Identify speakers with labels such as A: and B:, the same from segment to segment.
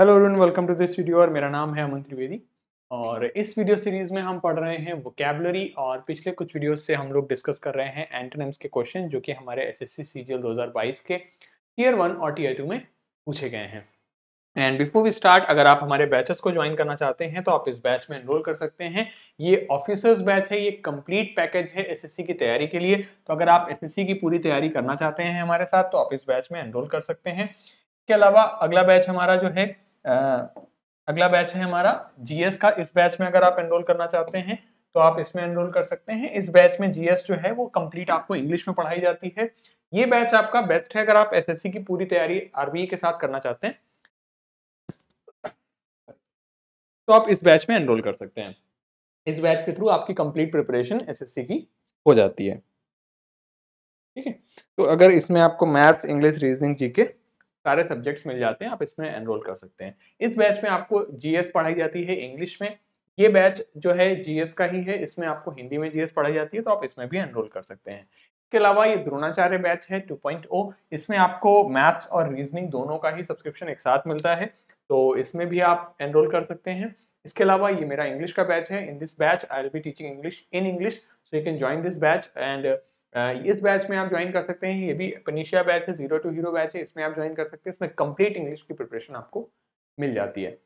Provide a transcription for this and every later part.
A: Hello everyone welcome to this video और मेरा नाम है अमन त्रिवेदी और इस वीडियो सीरीज में हम पढ़ रहे हैं वोकेबलरी और पिछले कुछ वीडियोस से हम लोग डिस्कस कर रहे हैं एंटोनिम्स के क्वेश्चन जो कि हमारे एसएससी सीजीएल 2022 के टीयर वन और टीयर टू में पूछे गए हैं एंड बिफोर वी स्टार्ट अगर आप हमारे बैचेस को ज्वाइन करना चाहते हैं तो आप इस बैच में एनरोल कर सकते हैं ये ऑफिसर्स बैच है ये कंप्लीट पैकेज है एसएससी की तैयारी के लिए तो अगर आप एसएससी की पूरी तैयारी करना चाहते हैं हमारे साथ तो आप इस बैच में एनरोल कर सकते हैं इसके अलावा अगला बैच हमारा जो है अगला बैच है हमारा जीएस का इस बैच में अगर आप एनरोल करना चाहते हैं तो आप इसमें एनरोल कर सकते हैं इस बैच में जीएस जो है वो कंप्लीट आपको इंग्लिश में पढ़ाई जाती है ये बैच आपका बेस्ट है अगर आप एसएससी की पूरी तैयारी आरबी e के साथ करना चाहते हैं
B: तो आप इस बैच में एनरोल कर सकते हैं इस बैच के थ्रू आपकी कंप्लीट प्रिपरेशन एस की हो जाती है
A: ठीक है तो अगर इसमें आपको मैथ्स इंग्लिश रीजनिंग जी सारे सब्जेक्ट्स मिल जाते हैं आप इसमें एनरोल कर सकते हैं इस बैच में आपको जीएस पढ़ाई जाती है इंग्लिश में ये बैच जो है जीएस का ही है इसमें आपको हिंदी में जीएस पढ़ाई जाती है तो आप इसमें भी एनरोल कर सकते हैं इसके अलावा ये द्रोणाचार्य बैच है टू oh, इसमें आपको मैथ्स और रीजनिंग दोनों का ही सब्सक्रिप्शन एक साथ मिलता है तो इसमें भी आप एनरोल कर सकते हैं इसके अलावा ये मेरा इंग्लिश का बैच है in this batch I will be teaching English in English so you can join this batch and इस बैच में आप ज्वाइन कर सकते हैं ये भी पनीशिया बैच है जीरो टू हीरो बैच है इसमें आप ज्वाइन कर सकते हैं इसमें कंप्लीट इंग्लिश की प्रिपरेशन आपको मिल जाती है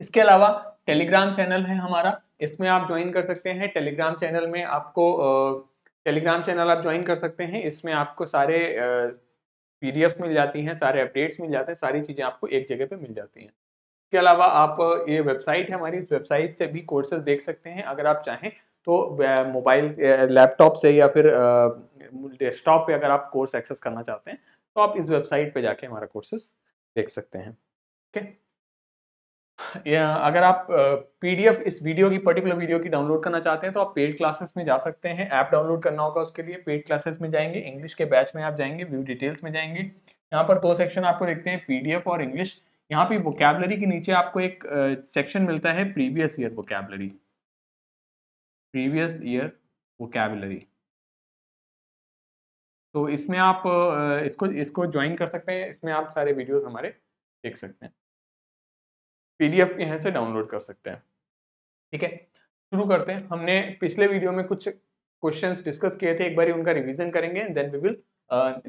A: इसके अलावा टेलीग्राम चैनल है हमारा इसमें आप ज्वाइन कर सकते हैं टेलीग्राम चैनल में आपको टेलीग्राम चैनल आप ज्वाइन कर सकते हैं इसमें आपको सारे पी मिल जाती हैं सारे अपडेट्स मिल जाते हैं सारी चीज़ें आपको एक जगह पर मिल जाती हैं इसके अलावा आप ये वेबसाइट है हमारी इस वेबसाइट से भी कोर्सेज देख सकते हैं अगर आप चाहें तो मोबाइल लैपटॉप से या फिर डेस्कटॉप पे अगर आप कोर्स एक्सेस करना चाहते हैं तो आप इस वेबसाइट पे जाके हमारा कोर्सेस देख सकते हैं ओके या अगर आप पीडीएफ इस वीडियो की पर्टिकुलर वीडियो की डाउनलोड करना चाहते हैं तो आप पेड क्लासेस में जा सकते हैं ऐप डाउनलोड करना होगा उसके लिए पेड क्लासेस में जाएंगे इंग्लिश के बैच में आप जाएंगे व्यू डिटेल्स में जाएंगे यहाँ पर दो सेक्शन आपको देखते हैं पीडीएफ और इंग्लिश यहाँ पे वोकेबलरी के नीचे आपको एक सेक्शन मिलता है previous year vocabulary
B: previous year vocabulary तो इसमें आप इसको इसको ज्वाइन कर सकते हैं इसमें आप सारे वीडियोस हमारे
A: देख सकते हैं पीडीएफ यहाँ से डाउनलोड कर सकते हैं ठीक है शुरू करते हैं हमने पिछले वीडियो में कुछ क्वेश्चंस डिस्कस किए थे एक बार उनका रिवीजन करेंगे then we will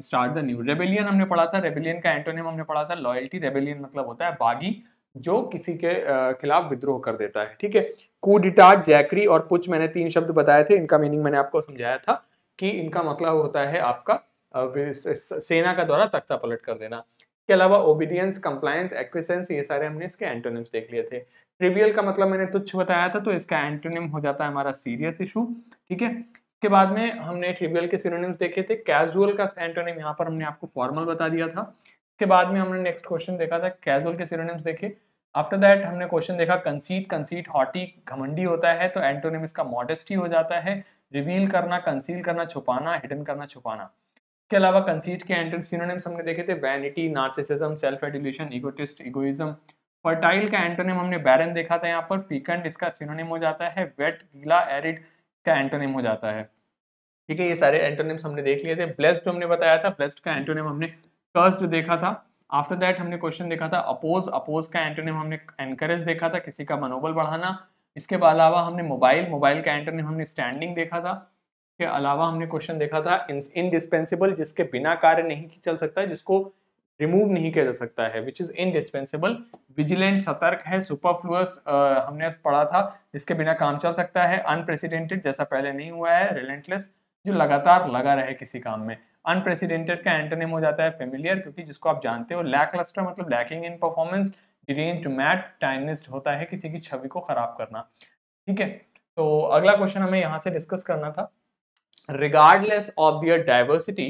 A: start the new rebellion हमने पढ़ा था रेबेलियन का एंटोनियम हमने पढ़ा था लॉयल्टी रेबेलियन मतलब होता है बागी जो किसी के खिलाफ विद्रोह कर देता है ठीक है कूडिटा जैकरी और पुच मैंने तीन शब्द बताए थे इनका मीनिंग मैंने आपको समझाया था कि इनका मतलब होता है आपका सेना का द्वारा तख्ता पलट कर देना इसके अलावा ओबीडियंस कंप्लायंस एक्विसेंस ये सारे हमने इसके एंटोनिम्स देख लिए थे ट्रिवियल का मतलब मैंने तुच्छ बताया था तो इसका एंटोनिम हो जाता है हमारा सीरियस इशू ठीक है इसके बाद में हमने ट्रिवियल के सीरोनिम्स देखे थे कैजुअल का एंटोनिम यहाँ पर हमने आपको फॉर्मल बता दिया था उसके बाद में हमने नेक्स्ट क्वेश्चन देखा था कैजुअल के सिरोनिम्स देखे आफ्टर दैट हमने क्वेश्चन देखा कंसीट कंसीट हॉटी घमंडी होता है तो एंटोनिम इसका मॉडेस्टी हो जाता है रिवील करना कंसील करना छुपाना हिडन करना छुपाना इसके अलावा कंसीट के एंटो सिनोनिम्स हमने देखे थे vanity narcissism self adulation egotist egoism fertile का एंटोनिम हमने बैरन देखा था यहाँ पर फीकंड इसका सिनोनिम हो जाता है वेट गीला एरिड का एंटोनिम हो जाता है ठीक है ये सारे एंटोनिम्स हमने देख लिए थे ब्लेस्ड हमने बताया था ब्लेस्ड का एंटोनिम हमने कर्स्ड देखा था आफ्टर दैट हमने क्वेश्चन देखा था अपोज अपोज का एंटोनिम हमने एनकरेज देखा था किसी का मनोबल बढ़ाना इसके अलावा हमने मोबाइल मोबाइल का एंटोनिम हमने स्टैंडिंग देखा था के अलावा हमने क्वेश्चन देखा था इनडिस्पेंसिबल जिसके बिना कार्य नहीं चल सकता जिसको रिमूव नहीं किया जा सकता है विच इज इनडिस्पेंसिबल विजिलेंट सतर्क है सुपरफ्लूस हमने पढ़ा था जिसके बिना काम चल सकता है अनप्रेसिडेंटेड जैसा पहले नहीं हुआ है रिलेंटलेस
B: जो लगातार
A: लगा रहे किसी काम में अनप्रेसिडेंटेड का एंटरनेम हो जाता है फेमिलियर क्योंकि जिसको आप जानते हो लैक लस्टर मतलब lacking in performance derange matte टाइमिस्ट होता है किसी की छवि को खराब करना ठीक है तो अगला क्वेश्चन हमें यहाँ से डिस्कस करना था regardless of their diversity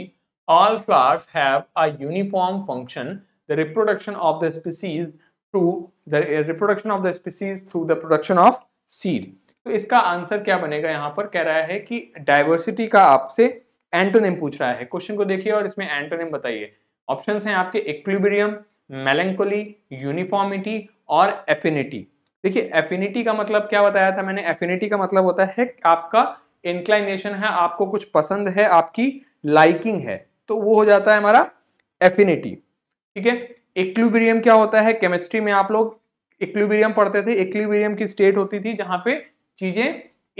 A: all flowers have uniform function the reproduction of the species through the reproduction of the species through the production of seed तो इसका आंसर क्या बनेगा यहाँ पर कह रहा है कि डाइवर्सिटी का आपसे एंटोनिम पूछ रहा है क्वेश्चन को देखिए और इसमें एंटोनिम बताइए ऑप्शन हैं आपके इक्विब्रियम मेलेंकोली यूनिफॉर्मिटी और एफिनिटी देखिए एफिनिटी का मतलब क्या बताया था मैंने एफिनिटी का मतलब होता है आपका इंक्लाइनेशन है आपको कुछ पसंद है आपकी लाइकिंग है तो वो हो जाता है हमारा एफिनिटी ठीक है इक्लूबेरियम क्या होता है केमिस्ट्री में आप लोग इक्लूबेरियम पढ़ते थे इक्लूबेरियम की स्टेट होती थी जहां पे चीजें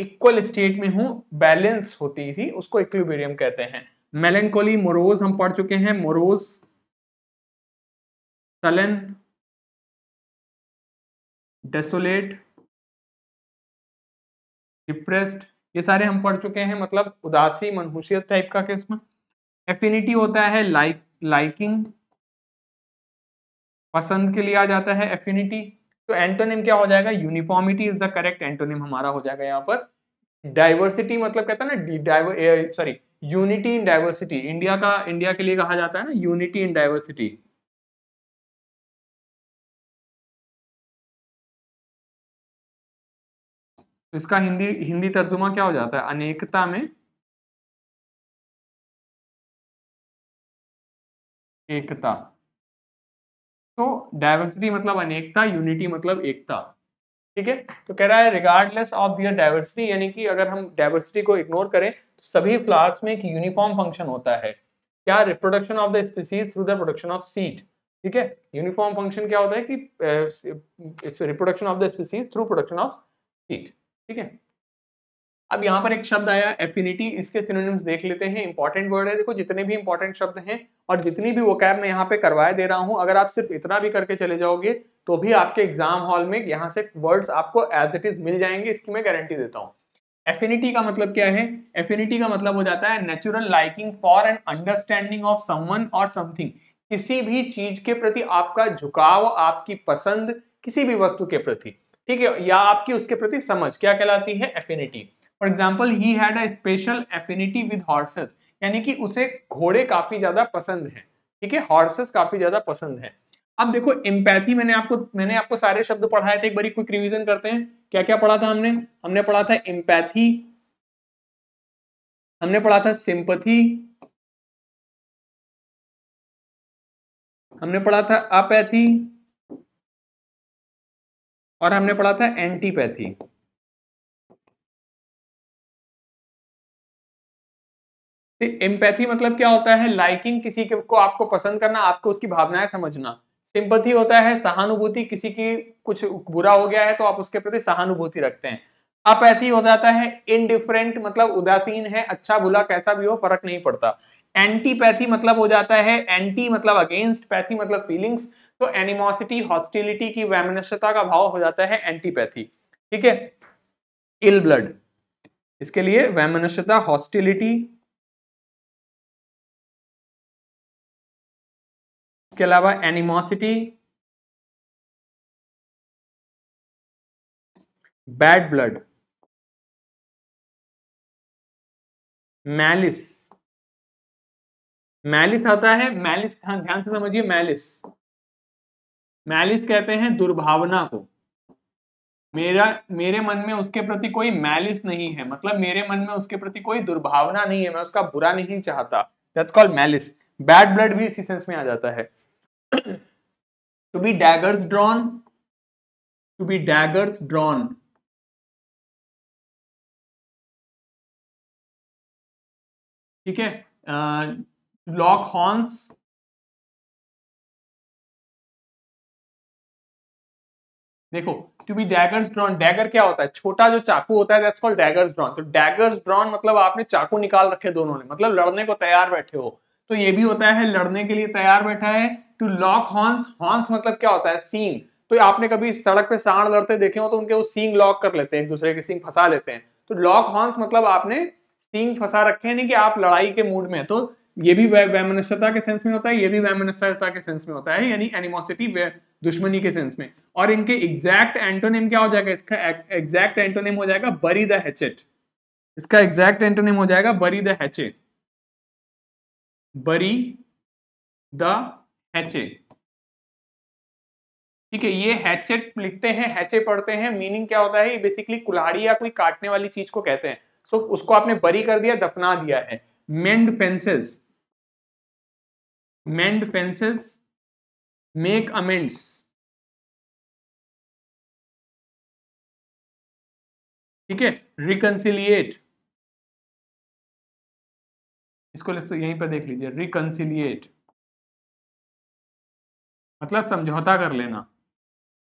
A: इक्वल स्टेट में हो बैलेंस होती थी उसको इक्विबेरियम कहते हैं
B: मेलेंकोली मोरोज हम पढ़ चुके हैं मोरोज सलन डेसोलेट डिप्रेस्ड ये सारे हम पढ़ चुके हैं मतलब उदासी मनहूसियत टाइप का किस्म
A: एफिनिटी होता है लाइक लाइकिंग पसंद के लिए आ जाता है एफिनिटी तो एंटोनिम क्या हो जाएगा uniformity is the correct antonym हमारा हो जाएगा यहाँ पर डाइवर्सिटी मतलब कहता है ना sorry unity in diversity
B: India का इंडिया के लिए कहा जाता है ना यूनिटी इन डाइवर्सिटी इसका हिंदी हिंदी तर्जुमा क्या हो जाता है अनेकता में एकता तो डायवर्सिटी मतलब अनेकता यूनिटी मतलब एकता ठीक है तो कह रहा है रिगार्डलेस
A: ऑफ दियर डायवर्सिटी यानी कि अगर हम डायवर्सिटी को इग्नोर करें तो सभी फ्लावर्स में एक यूनिफॉर्म फंक्शन होता है क्या reproduction of the species through the production of seed ठीक है यूनिफॉर्म फंक्शन क्या होता है कि reproduction of the species through production of seed ठीक है अब यहाँ पर एक शब्द आया एफिनिटी इसके सिनोनिम्स देख लेते हैं इंपॉर्टेंट वर्ड है देखो जितने भी इंपॉर्टेंट शब्द हैं और जितनी भी वो कैब मैं यहाँ पे करवाए दे रहा हूँ अगर आप सिर्फ इतना भी करके चले जाओगे तो भी आपके एग्जाम हॉल में यहाँ से वर्ड्स आपको एज इट इज मिल जाएंगे इसकी मैं गारंटी देता हूँ एफिनिटी का मतलब क्या है एफिनिटी का मतलब हो जाता है natural liking for and understanding of someone और समथिंग किसी भी चीज के प्रति आपका झुकाव आपकी पसंद किसी भी वस्तु के प्रति ठीक है या आपकी उसके प्रति समझ क्या कहलाती है affinity for example he had a special affinity with horses यानी कि उसे घोड़े काफी ज्यादा पसंद है ठीक है हॉर्सेस काफी ज्यादा पसंद है अब देखो एम्पैथी मैंने आपको मैंने आपको सारे शब्द पढ़ाए थे एक बार क्विक रिवीजन करते हैं क्या क्या पढ़ा था हमने
B: हमने पढ़ा था एम्पैथी हमने पढ़ा था सिंपथी हमने पढ़ा था अपैथी और हमने पढ़ा था एंटीपैथी एम्पैथी मतलब क्या होता है लाइकिंग किसी के को आपको पसंद करना आपको उसकी भावनाएं समझना सिंपथी होता
A: है सहानुभूति किसी की कुछ बुरा हो गया है तो आप उसके प्रति सहानुभूति रखते हैं अपैथी हो जाता है इनडिफरेंट मतलब उदासीन है अच्छा बुला कैसा भी हो फर्क नहीं पड़ता एंटीपैथी मतलब हो जाता है एंटी मतलब अगेंस्ट पैथी मतलब फीलिंग्स तो एनिमोसिटी हॉस्टिलिटी की वैमनस्यता का भाव हो जाता है एंटीपैथी ठीक है
B: इल ब्लड इसके लिए वैमनस्यता हॉस्टिलिटी इसके अलावा animosity bad blood malice malice आता है मैलिस हाँ, ध्यान से समझिए मैलिस
A: मैलिस कहते हैं दुर्भावना को मेरा मेरे मन में उसके प्रति कोई मैलिस नहीं है मतलब मेरे मन में उसके प्रति कोई दुर्भावना नहीं है मैं उसका बुरा नहीं चाहता that's called malice bad blood भी इसी सेंस में आ जाता है to be
B: daggers drawn to be daggers drawn ठीक है लॉक हॉर्न्स देखो to be daggers drawn dagger क्या होता है छोटा जो चाकू
A: होता है दैट्स कॉल्ड डैगर्स ड्रॉन तो डैगर्स ड्रॉन मतलब आपने चाकू निकाल रखे दोनों ने मतलब लड़ने को तैयार बैठे हो तो ये भी होता है लड़ने के लिए तैयार बैठा है टू लॉक हॉर्न्स हॉर्न्स मतलब क्या होता है सींग तो आपने कभी सड़क पे सांड लड़ते देखे हो तो उनके वो सींग लॉक कर लेते हैं एक दूसरे के सींग फंसा लेते हैं तो लॉक हॉर्न्स मतलब आपने सींग फंसा रखे हैं नहीं कि आप लड़ाई के मूड में तो ये भी वैमनस्यता के सेंस में होता है ये भी वैमनस्यता के सेंस में होता है यानी एनिमोसिटी दुश्मनी के सेंस में और इनके एग्जैक्ट एंटोनेम क्या हो जाएगा इसका एग्जैक्ट एंटोनेम हो जाएगा
B: बरी द हैचेट इसका एग्जैक्ट एंटोनेम हो जाएगा bury the hatchet bury the hatchet
A: ठीक है ये हैचेट लिखते हैं हैचे पढ़ते हैं मीनिंग क्या होता है ये बेसिकली कुल्हाड़ी या कोई काटने वाली चीज को कहते हैं सो so, उसको आपने बरी कर दिया दफना दिया है mend fences
B: mend fences make amends ठीक है रिकनसिलिएट इसको यहीं पर देख लीजिए रिकन्सिलिएट मतलब समझौता कर लेना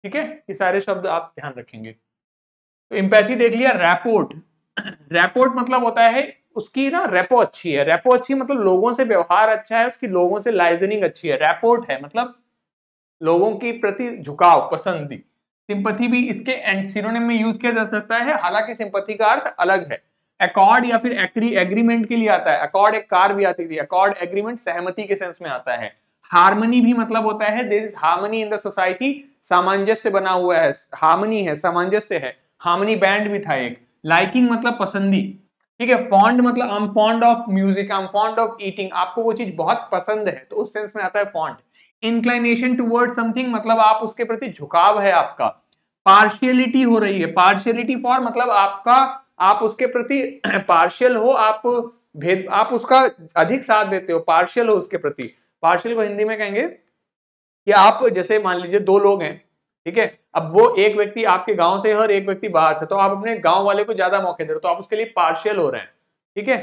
B: ठीक है ये सारे शब्द आप ध्यान रखेंगे तो इम्पैथी देख लिया
A: रैपोर्ट रैपोर्ट मतलब होता है उसकी ना रेपो अच्छी है रेपो अच्छी मतलब लोगों से व्यवहार अच्छा है उसकी लोगों से लाइजनिंग अच्छी है रेपोर्ट है मतलब लोगों के प्रति झुकाव पसंदी सिंपथी भी इसके एंड में यूज किया जा सकता है हालांकि सिंपथी का अर्थ अलग है अकॉर्ड या फिर एग्री एग्रीमेंट के लिए आता है अकॉर्ड एक कार भी आती थी अकॉर्ड एग्रीमेंट सहमति के सेंस में आता है हारमनी भी मतलब होता है there is harmony in the society सामंजस्य बना हुआ है हार्मनी है सामंजस्य है हार्मनी बैंड भी था एक लाइकिंग मतलब पसंदी ठीक है फॉन्ड मतलब I am fond of music I am fond of eating आपको वो चीज बहुत पसंद है तो उस सेंस में आता है फॉन्ड इंक्लाइनेशन टूवर्ड समथिंग मतलब आप उसके प्रति झुकाव है आपका पार्शियलिटी हो रही है पार्शियलिटी फॉर मतलब आपका आप उसके प्रति पार्शियल हो आप भेद आप उसका अधिक साथ देते हो पार्शियल हो उसके प्रति पार्शियल को हिंदी में कहेंगे कि आप जैसे मान लीजिए दो लोग हैं ठीक है अब वो एक व्यक्ति आपके गांव से है और एक व्यक्ति बाहर से तो आप अपने गांव वाले को ज्यादा मौके दे रहे हो तो आप उसके लिए पार्शियल हो रहे हैं ठीक है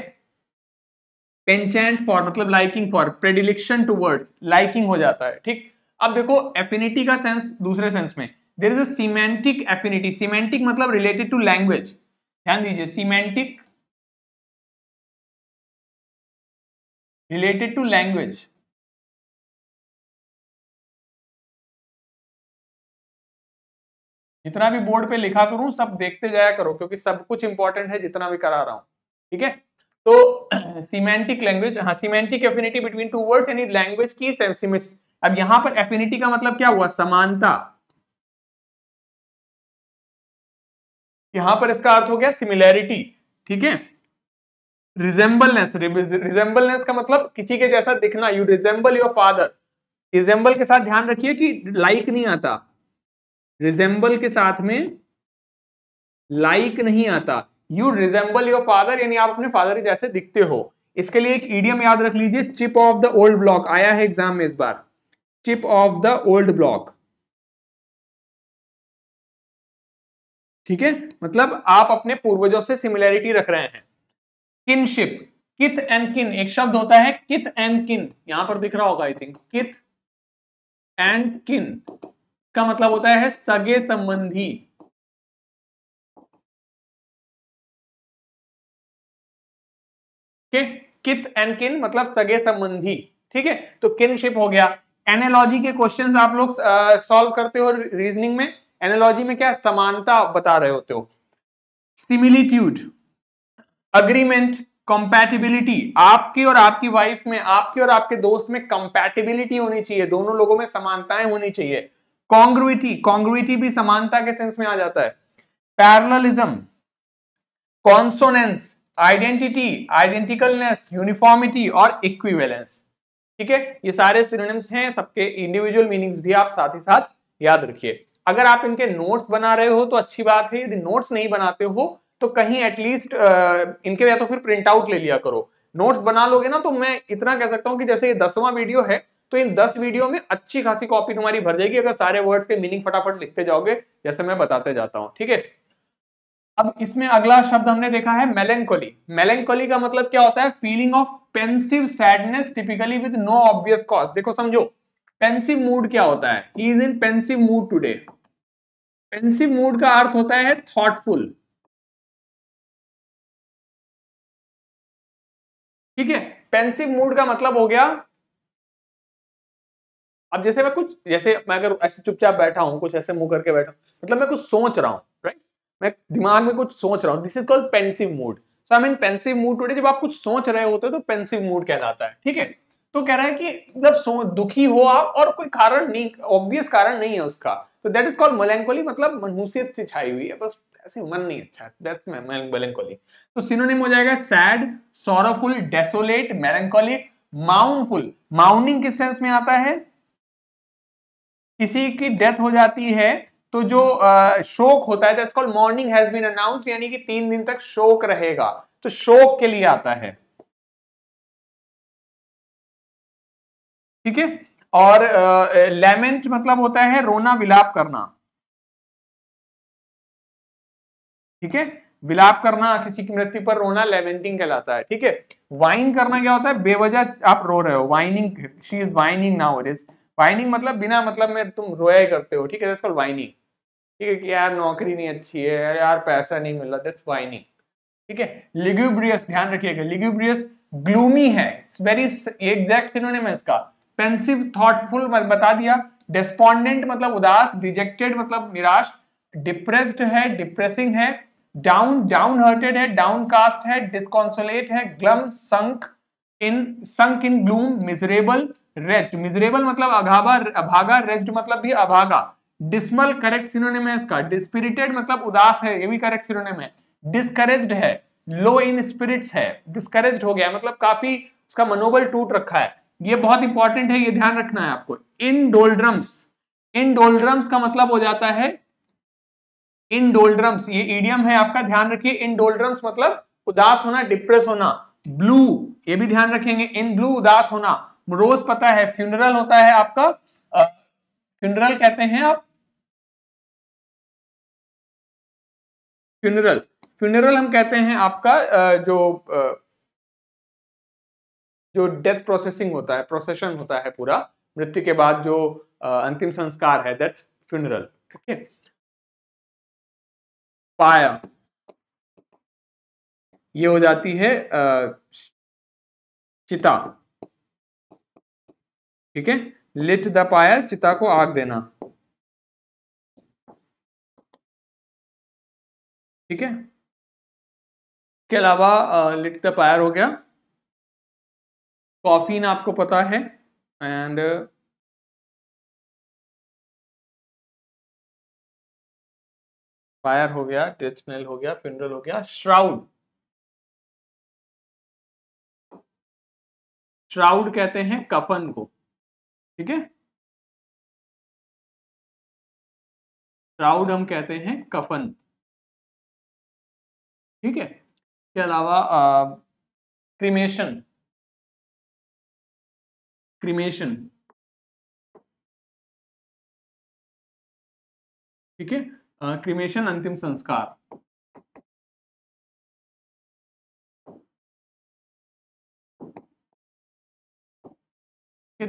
A: पेंचेंट फॉर मतलब liking for predilection words liking हो जाता है ठीक अब देखो एफिनिटी का
B: सेंस दूसरे सेंस में there is a semantic affinity semantic मतलब रिलेटेड टू लैंग्वेज ध्यान दीजिए सीमेंटिक रिलेटेड टू लैंग्वेज जितना भी बोर्ड पे लिखा करूं सब देखते जाया करो क्योंकि
A: सब कुछ इंपॉर्टेंट है जितना भी करा रहा हूं ठीक है तो सीमेंटिक लैंग्वेज हाँ semantic affinity between two words यानी लैंग्वेज की अब यहां पर एफिनिटी का मतलब क्या हुआ
B: समानता यहां पर इसका अर्थ हो गया सिमिलैरिटी ठीक है रिजेंबलनेस रिजेंबलनेस का
A: मतलब किसी के जैसा दिखना you resemble your father resemble के साथ ध्यान रखिए कि लाइक नहीं आता रिजेंबल के साथ में लाइक नहीं आता यू रिजेंबल योर फादर यानी आप अपने फादर के जैसे दिखते हो इसके लिए एक ईडियम याद रख
B: लीजिए chip off the old block आया है एग्जाम में इस बार chip off the old block ठीक है मतलब आप अपने पूर्वजों से सिमिलैरिटी रख रहे हैं किनशिप कित एंड किन एक शब्द होता है कित एंड किन यहां पर दिख रहा होगा आई थिंक कित एंड किन का मतलब होता है सगे संबंधी के कित एंड किन मतलब सगे संबंधी ठीक है तो किनशिप हो गया एनालॉजी के क्वेश्चंस आप लोग
A: सॉल्व करते हो रीजनिंग में एनोलॉजी में क्या समानता बता रहे होते हो सिमिलिट्यूड अग्रीमेंट कंपैटिबिलिटी आपकी और आपकी वाइफ में आपके और आपके दोस्त में कंपैटिबिलिटी होनी चाहिए दोनों लोगों में समानताएं होनी चाहिए कॉन्ग्रुइटी कॉन्ग्रुइटी भी समानता के सेंस में आ जाता है parallelism consonance identity identicalness uniformity और इक्विवेलेंस ठीक है ये सारे सिनोनिम्स हैं सबके इंडिविजुअल मीनिंग्स भी आप साथ ही साथ याद रखिए अगर आप इनके नोट्स बना रहे हो तो अच्छी बात है यदि नोट्स नहीं बनाते हो तो कहीं एटलीस्ट इनके या तो फिर प्रिंट आउट ले लिया करो नोट्स बना लोगे ना तो मैं इतना कह सकता हूँ कि जैसे ये दसवां वीडियो है तो इन दस वीडियो में अच्छी खासी कॉपी तुम्हारी भर जाएगी अगर सारे वर्ड्स के मीनिंग फटाफट लिखते जाओगे जैसे मैं बताते जाता हूँ ठीक है अब इसमें अगला शब्द हमने देखा है मेलेंकोली मेलेंकोली का मतलब क्या होता है feeling of pensive sadness typically with no obvious cause देखो समझो पेंसिव मूड क्या होता है is in
B: pensive mood today pensive mood का अर्थ होता है थॉटफुल ठीक है पेंसिव मूड का मतलब हो गया अब जैसे मैं कुछ जैसे मैं अगर ऐसे
A: चुपचाप बैठा हूं कुछ ऐसे मुंह करके बैठा हूं मतलब मैं कुछ सोच रहा हूं राइट मैं दिमाग में कुछ सोच रहा हूं this is called pensive mood so I mean pensive mood today जब आप कुछ सोच रहे होते हो तो पेंसिव मूड कहलाता है ठीक है तो कह रहा है कि मतलब दुखी हो आप और कोई कारण नहीं ऑब्वियस कारण नहीं है उसका तो दैट इज कॉल्ड मलैंकोली मतलब मनहूसियत से छाई हुई है बस ऐसे मन नहीं अच्छा दैट्स मेलंकोली तो सिनोनिम हो जाएगा sad sorrowful desolate melancholic mournful mourning किस सेंस में आता है किसी की डेथ हो जाती है तो जो शोक होता है that's called mourning has been announce यानी कि
B: तीन दिन तक शोक रहेगा तो शोक के लिए आता है ठीक है और लेमेंट मतलब होता है रोना विलाप करना ठीक है
A: विलाप करना किसी की मृत्यु पर रोना लेमेंटिंग कहलाता है ठीक है वाइन करना क्या होता है बेवजह आप रो रहे हो whining she is whining now it is whining मतलब बिना मतलब में तुम रोया ही करते हो ठीक है इसको वाइनिंग ठीक है कि यार नौकरी नहीं अच्छी है यार पैसा नहीं मिल रहा दैट्स वाइनिंग ठीक है लिग्यूब्रियस ध्यान रखिएगा लिग्यूब्रियस ग्लूमी है वेरी एग्जैक्ट सिनोनिम है इसका पेंसिव थॉटफुल बता दिया डिस्पॉन्डेंट मतलब उदास डिजेक्टेड मतलब निराश डिप्रेस्ड है डिप्रेसिंग है डाउन डाउन हर्टेड है डाउन कास्ट है डिस्कॉन्सोलेट है glum sunk in sunk in gloom miserable wretched miserable मतलब अभागा अभागा रेस्ट मतलब भी अभागा डिस्मल करेक्ट सिनोनिम है इसका डिस्पिरिटेड मतलब उदास है ये भी करेक्ट सिनोनिम है डिस्करेज्ड है लो इन स्पिरिट्स है डिस्करेज्ड हो गया मतलब काफी उसका मनोबल टूट रखा है ये बहुत इंपॉर्टेंट है ये ध्यान रखना है आपको इन डोल्ड्रम्स इन डोल्ड्रम्स का मतलब हो जाता है इन डोल्ड्रम्स ये ईडियम है आपका ध्यान रखिए इन डोल्ड्रम्स मतलब उदास होना डिप्रेस होना ब्लू ये भी ध्यान रखेंगे इन ब्लू
B: उदास होना रोज पता है फ्यूनरल होता है आपका फ्यूनरल कहते हैं आप फ्यूनरल फ्यूनरल हम कहते हैं आपका जो जो
A: डेथ प्रोसेसिंग होता है प्रोसेशन होता है पूरा मृत्यु के बाद जो अंतिम संस्कार है दैट्स
B: फ्यूनरल ओके पाया ये हो जाती है चिता ठीक है लिट द पायर चिता को आग देना ठीक है इसके अलावा लिट द पायर हो गया कॉफीन आपको पता है एंड फायर हो गया डेथ स्मेल हो गया फिनरल हो गया श्राउड श्राउड कहते हैं कफन को ठीक है श्राउड हम कहते हैं कफन ठीक है इसके अलावा क्रीमेशन uh, क्रीमेशन ठीक है क्रीमेशन अंतिम संस्कार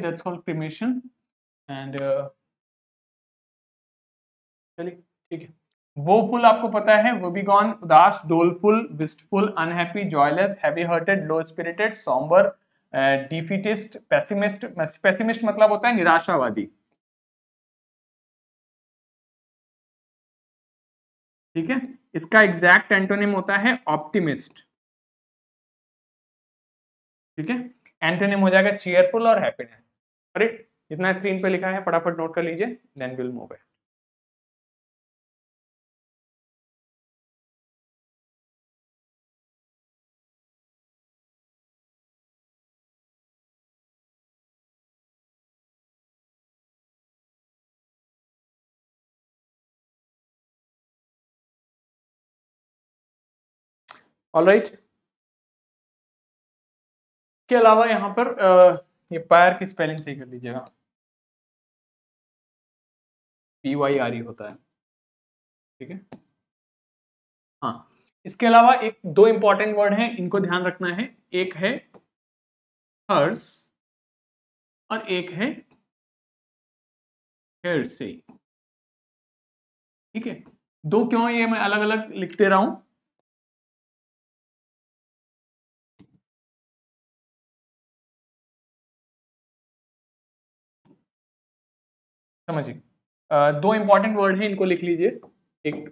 B: दैट्स कॉल्ड क्रीमेशन एंड चलिए ठीक है वो फुल आपको पता है वो भी गॉन उदास
A: doleful wistful unhappy joyless heavy hearted low spirited sombre
B: defeatist pessimist pessimist मतलब होता है निराशावादी ठीक है इसका एग्जैक्ट एंटोनिम होता है ऑप्टिमिस्ट ठीक है एंटोनिम हो जाएगा चेयरफुल और हैप्पीनेस अरे इतना स्क्रीन पे लिखा है फटाफट नोट कर लीजिए देन विल मूव है राइट के अलावा यहां पर ये पायर की स्पेलिंग सही कर लीजिएगा पी वाई आर ई होता है ठीक है हाँ इसके अलावा एक दो इंपॉर्टेंट वर्ड हैं इनको ध्यान रखना है एक है हर्स और एक है हेरसी ठीक है दो क्यों ये मैं अलग अलग लिखते रहा हूं समझिए दो इंपॉर्टेंट वर्ड हैं इनको लिख लीजिए एक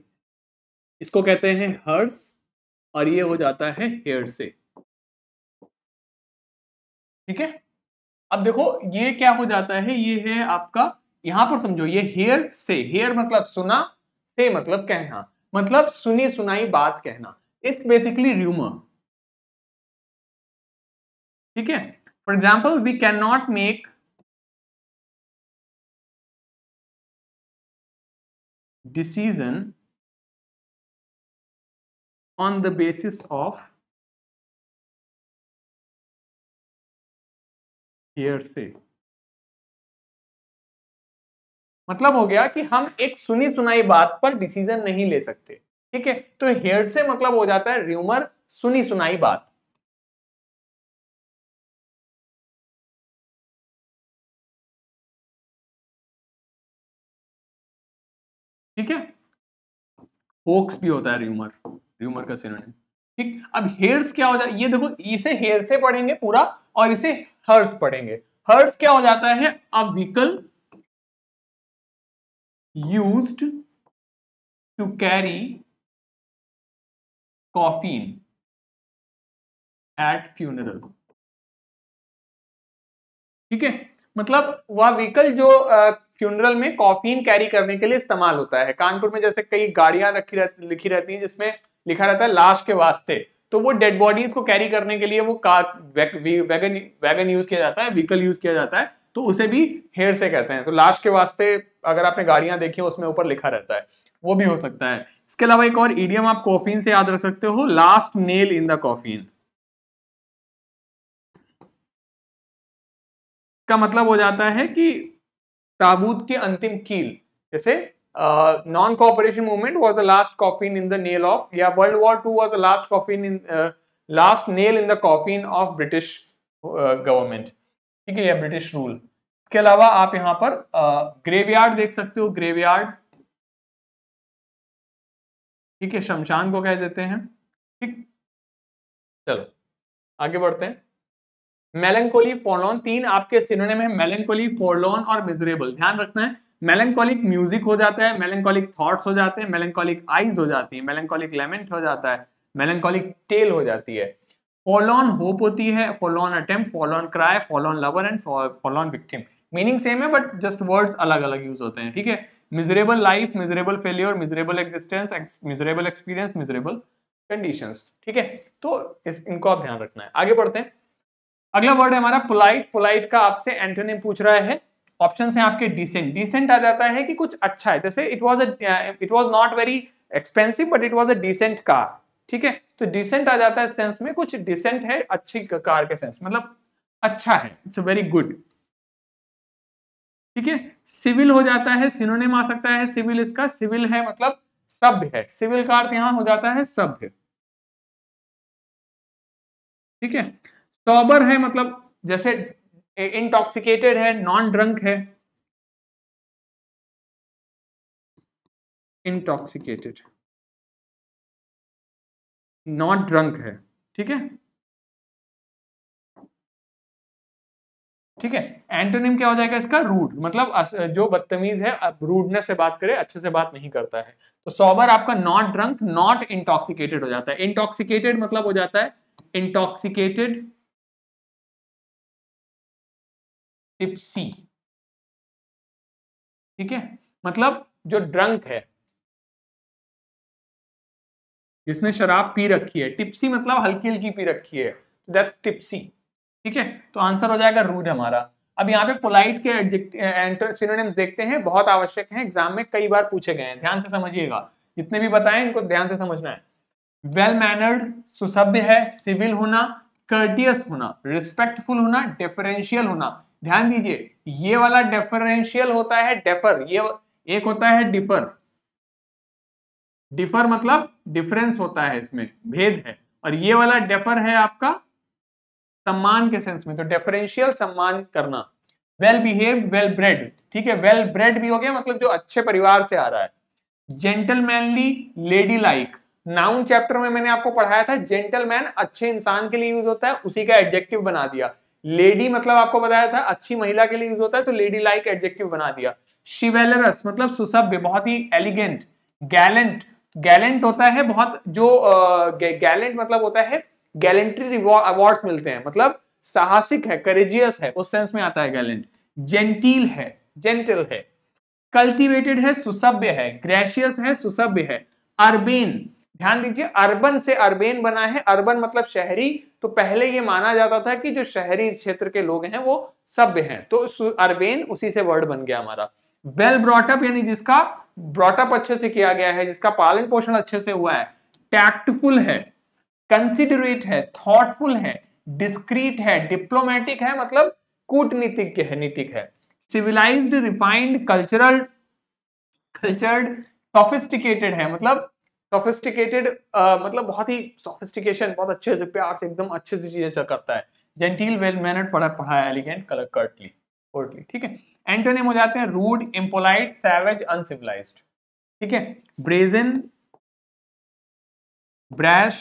B: इसको कहते हैं हर्स और ये हो जाता है हेयर से ठीक है अब देखो ये क्या हो जाता है ये है आपका यहां पर समझो ये हेयर
A: से हेयर मतलब सुना से मतलब कहना मतलब सुनी सुनाई बात कहना
B: इट्स बेसिकली र्यूमर ठीक है for example we can not make decision on the basis of hearsay मतलब हो गया कि हम एक सुनी सुनाई बात पर डिसीजन नहीं ले सकते ठीक है तो हेयर से मतलब हो जाता है र्यूमर सुनी सुनाई बात ठीक है होक्स भी होता है र्यूमर र्यूमर का
A: सिनोनिम ठीक अब हेयर्स क्या हो जाए ये देखो इसे हेयर से पढ़ेंगे पूरा और इसे
B: हर्स पढ़ेंगे हर्स क्या हो जाता है a vehicle to carry coffin at funeral ठीक है मतलब वह व्हीकल जो फ्यूनरल में कॉफीन कैरी
A: करने के लिए इस्तेमाल होता है कानपुर में जैसे कई गाड़ियां रखी रहती लिखी रहती हैं जिसमें लिखा रहता है लाश के वास्ते तो वो डेड बॉडीज को कैरी करने के लिए वो कार वैगन वैगन यूज किया जाता है व्हीकल यूज किया जाता है तो उसे भी हेयर से कहते हैं तो लाश के वास्ते अगर आपने गाड़ियां देखी हो उसमें ऊपर लिखा रहता है वो भी हो सकता है इसके अलावा एक और ईडियम आप कॉफिन से याद रख सकते
B: हो last nail in the coffin का मतलब हो जाता है कि ताबूत के अंतिम कील
A: जैसे non cooperation movement was the last coffin in the nail of या world war two was the last coffin in last nail in the coffin of British government ठीक है या ब्रिटिश रूल इसके अलावा आप यहाँ पर ग्रेवयार्ड देख सकते हो
B: ग्रेवयार्ड ठीक है शमशान को कह देते हैं ठीक चलो आगे बढ़ते हैं मेलनकोली
A: फोरलोन तीन आपके सिनोनिम है मेलनकोली फोरलोन और मिजरेबल ध्यान रखना है मेलनकोलिक म्यूजिक हो जाता है मेलनकोलिक थॉट्स हो जाते हैं मेलनकोलिक आईज हो जाती है मेलनकोलिक लेमेंट हो जाता है मेलनकोलिक टेल हो जाती है फोलोन होप होती है fallen attempt fallen cry fallen lover and fallen victim meaning same है बट जस्ट वर्ड्स अलग अलग यूज होते हैं ठीक है miserable life miserable failure miserable existence miserable experience miserable conditions ठीक है तो इस इनको आप ध्यान रखना है आगे बढ़ते हैं अगला वर्ड है हमारा पोलाइट पोलाइट का आपसे एंटोनिम पूछ रहा है ऑप्शन है आपके डिसेंट डिसेंट आ जाता है कि कुछ अच्छा है जैसे it was it was not very expensive but it was a decent car ठीक है तो डिसेंट आ जाता है सेंस में कुछ डिसेंट है अच्छी कार के सेंस मतलब अच्छा है इट्स वेरी गुड ठीक है सिविल हो जाता है सिनोनिम आ सकता है सिविल इसका सिविल है मतलब सभ्य है सिविल का अर्थ यहां हो जाता है सभ्य
B: ठीक है सॉबर है मतलब जैसे इंटॉक्सिकेटेड है नॉन ड्रंक है इंटॉक्सिकेटेड नॉट ड्रंक है ठीक है ठीक है एंटोनिम क्या हो जाएगा इसका रूड मतलब जो बदतमीज है अब रूडनेस
A: से बात करे अच्छे से बात नहीं करता है तो सॉबर आपका नॉट ड्रंक नॉट इंटॉक्सिकेटेड हो जाता है
B: इंटॉक्सिकेटेड मतलब हो जाता है इंटॉक्सिकेटेड टिप्सी ठीक है मतलब जो ड्रंक है जिसने शराब पी
A: रखी है टिप्सी मतलब हल्की हल्की पी रखी है दैट्स तो टिप्सी ठीक है तो आंसर हो जाएगा रूड हमारा अब यहाँ पे पोलाइट के एंटर सिनोनिम्स देखते हैं बहुत आवश्यक हैं एग्जाम में कई बार पूछे गए हैं ध्यान से समझिएगा जितने भी बताएं इनको ध्यान से समझना है वेल मैनर्ड सुसभ्य है सिविल होना कर्टियस होना रिस्पेक्टफुल होना डिफरेंशियल होना ध्यान दीजिए ये वाला डिफरेंशियल होता है डेफर ये एक होता है डिफर डिफर मतलब डिफरेंस होता है इसमें भेद है और ये वाला डेफर है आपका सम्मान के सेंस में तो डेफरेंशियल सम्मान करना वेल बिहेव वेल ब्रेड ठीक है वेल ब्रेड भी हो गया मतलब जो अच्छे परिवार से आ रहा है gentlemanly ladylike noun chapter में मैंने आपको पढ़ाया था जेंटलमैन अच्छे इंसान के लिए यूज होता है उसी का एडजेक्टिव बना दिया लेडी मतलब आपको बताया था अच्छी महिला के लिए यूज होता है तो लेडी लाइक एडजेक्टिव बना दिया शिवेलरस मतलब सुसभ्य बहुत ही एलिगेंट गैलेंट गैलेंट होता है बहुत जो गैलेंट मतलब होता है गैलेंट्री अवार्ड मिलते हैं मतलब साहसिक है करेजियस है उस सेंस में आता है गैलेंट जेंटील है जेंटल है कल्टीवेटेड है सुसभ्य है ग्रेशियस है सुसभ्य है अर्बेन ध्यान दीजिए अर्बन से अर्बेन बना है अर्बन मतलब शहरी तो पहले ये माना जाता था कि जो शहरी क्षेत्र के लोग हैं वो सभ्य हैं तो अर्बेन उसी से वर्ड बन गया हमारा वेल ब्रॉटअप यानी जिसका ब्रॉटअप अच्छे से किया गया है जिसका पालन पोषण अच्छे से हुआ है टैक्टफुल है कंसिडरेट है थॉटफुल है डिस्क्रीट है डिप्लोमेटिक है मतलब कूटनीतिक है नीतिक है civilised refined cultural cultured sophisticated है मतलब सोफिस्टिकेटेड uh, मतलब बहुत ही सोफिस्टिकेशन बहुत अच्छे से प्यार से एकदम अच्छे से चीजें करता है जेंटील वेल मैनर्ड पढ़ा पढ़ाया एलिगेंट कलर कर्टली कर्टली ठीक है एंटोनिम हो जाते हैं रूड इम्पोलाइट सैवेज
B: अनसिविलाइज ठीक है ब्रेजन ब्रैश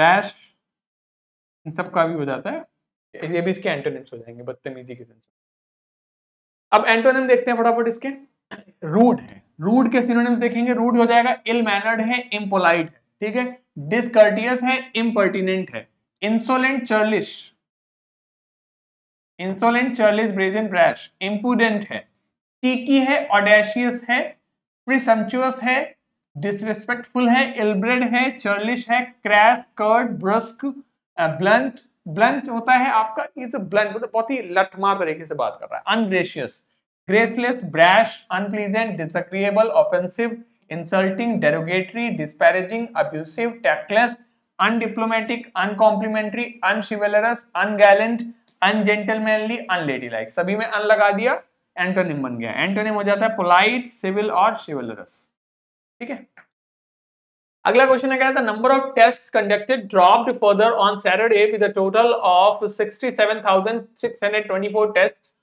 B: रैश इन सब का भी हो जाता है ये भी इसके एंटोनिम्स हो जाएंगे बदतमीजी के अब एंटोनिम देखते हैं फटाफट इसके
A: रूड है रूड के सिनोनिम्स देखेंगे रूड हो जाएगा इल मैनर्ड है इम्पोलाइट है ठीक है डिसकर्टियस है इम्पर्टिनेंट है insolent churlish insolent churlish brazen brash impudent है टीकी है ऑडेशियस है प्रिसंचुअस है डिसरिस्पेक्टफुल है इलब्रेड है चर्लिश है crass curt brusque blunt blunt होता है आपका इज ब्लंट मतलब बहुत ही लठमार तरीके से बात कर रहा है ungracious graceless brash unpleasant disagreeable offensive insulting derogatory disparaging abusive tactless undiplomatic uncomplimentary unchivalrous ungallant ungentlemanly unladylike सभी में अन लगा दिया एंटोनिम बन गया एंटोनिम हो जाता है पोलाइट सिविल और शिवेलरस ठीक है अगला क्वेश्चन है कह रहा था number of test conducted dropped further on Saturday with a total of 67624 test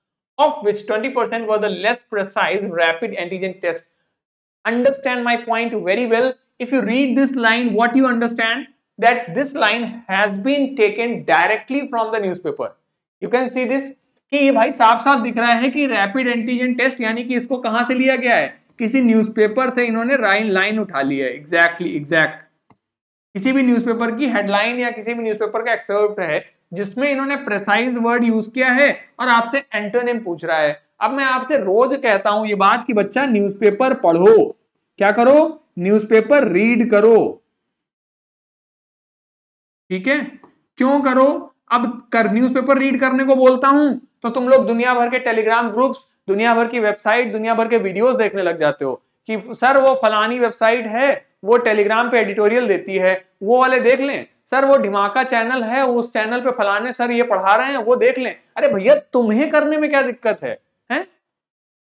A: of which 20% was the less precise rapid antigen test. Understand my point very well. If you read this line, what you understand? That this line has been taken directly from the newspaper. You can see this कि ये भाई साफ साफ दिख रहा है कि rapid antigen test यानी कि इसको कहां से लिया गया है किसी न्यूज़पेपर से इन्होंने लाइन लाइन उठा ली है एग्जैक्टली exactly, एग्जैक्ट exact. किसी भी न्यूज़पेपर की हेडलाइन या किसी भी न्यूज़पेपर का एक्सर्प्ट है जिसमें इन्होंने प्रेसाइज वर्ड यूज किया है और आपसे एंटोनिम पूछ रहा है अब मैं आपसे रोज कहता हूं ये बात कि बच्चा न्यूज़पेपर पढ़ो क्या करो न्यूज़पेपर रीड करो ठीक है क्यों करो अब कर न्यूज रीड करने को बोलता हूं तो तुम लोग दुनिया भर के टेलीग्राम ग्रुप्स दुनिया भर की वेबसाइट दुनिया भर के वीडियोस देखने लग जाते हो कि सर वो फलानी वेबसाइट है वो टेलीग्राम पे एडिटोरियल देती है वो वाले देख लें सर वो धमाका चैनल है उस चैनल पे फलाने सर ये पढ़ा रहे हैं वो देख लें अरे भैया तुम्हें करने में क्या दिक्कत है हैं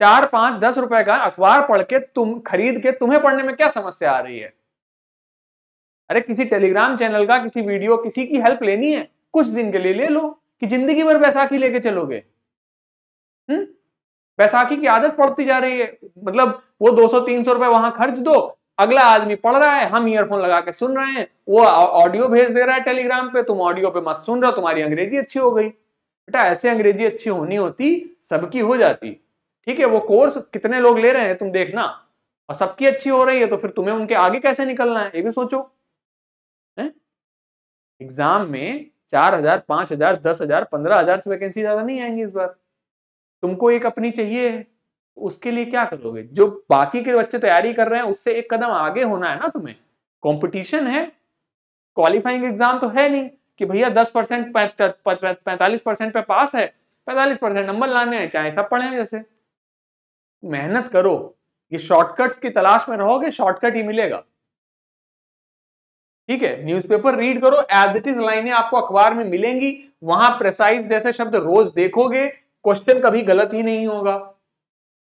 A: चार पांच दस रुपए का अखबार पढ़ के तुम खरीद के तुम्हें पढ़ने में क्या समस्या आ रही है अरे किसी टेलीग्राम चैनल का किसी वीडियो किसी की हेल्प लेनी है कुछ दिन के लिए ले लो कि जिंदगी भर बैसाखी लेके चलोगे हम्म बैसाखी की आदत पड़ती जा रही है मतलब वो 200 300 रुपए वहां खर्च दो अगला आदमी पढ़ रहा है हम ईयरफोन लगा के सुन रहे हैं वो ऑडियो भेज दे रहा है टेलीग्राम पे तुम ऑडियो पे मत सुन रहे हो तुम्हारी अंग्रेजी अच्छी हो गई बेटा ऐसे अंग्रेजी अच्छी होनी होती सबकी हो जाती ठीक है वो कोर्स कितने लोग ले रहे हैं तुम देखना और सबकी अच्छी हो रही है तो फिर तुम्हें उनके आगे कैसे निकलना है ये भी सोचो एग्जाम में चार हजार पांच हजार दस हजार पंद्रह हजार से वैकेंसी ज्यादा नहीं आएंगी इस बार तुमको एक अपनी चाहिए उसके लिए क्या करोगे जो बाकी के बच्चे तैयारी कर रहे हैं उससे एक कदम आगे होना है ना तुम्हें कंपटीशन है क्वालिफाइंग एग्जाम तो है नहीं कि भैया दस परसेंट पैंतालीस परसेंट पे पास है पैंतालीस परसेंट नंबर लाने हैं चाहे सब पढ़े जैसे मेहनत करो ये शॉर्टकट्स की तलाश में रहोगे शॉर्टकट ही मिलेगा ठीक है न्यूज़पेपर रीड करो एज इट इज लाइनें आपको अखबार में मिलेंगी वहां प्रेसाइज जैसे शब्द रोज देखोगे क्वेश्चन कभी गलत ही नहीं होगा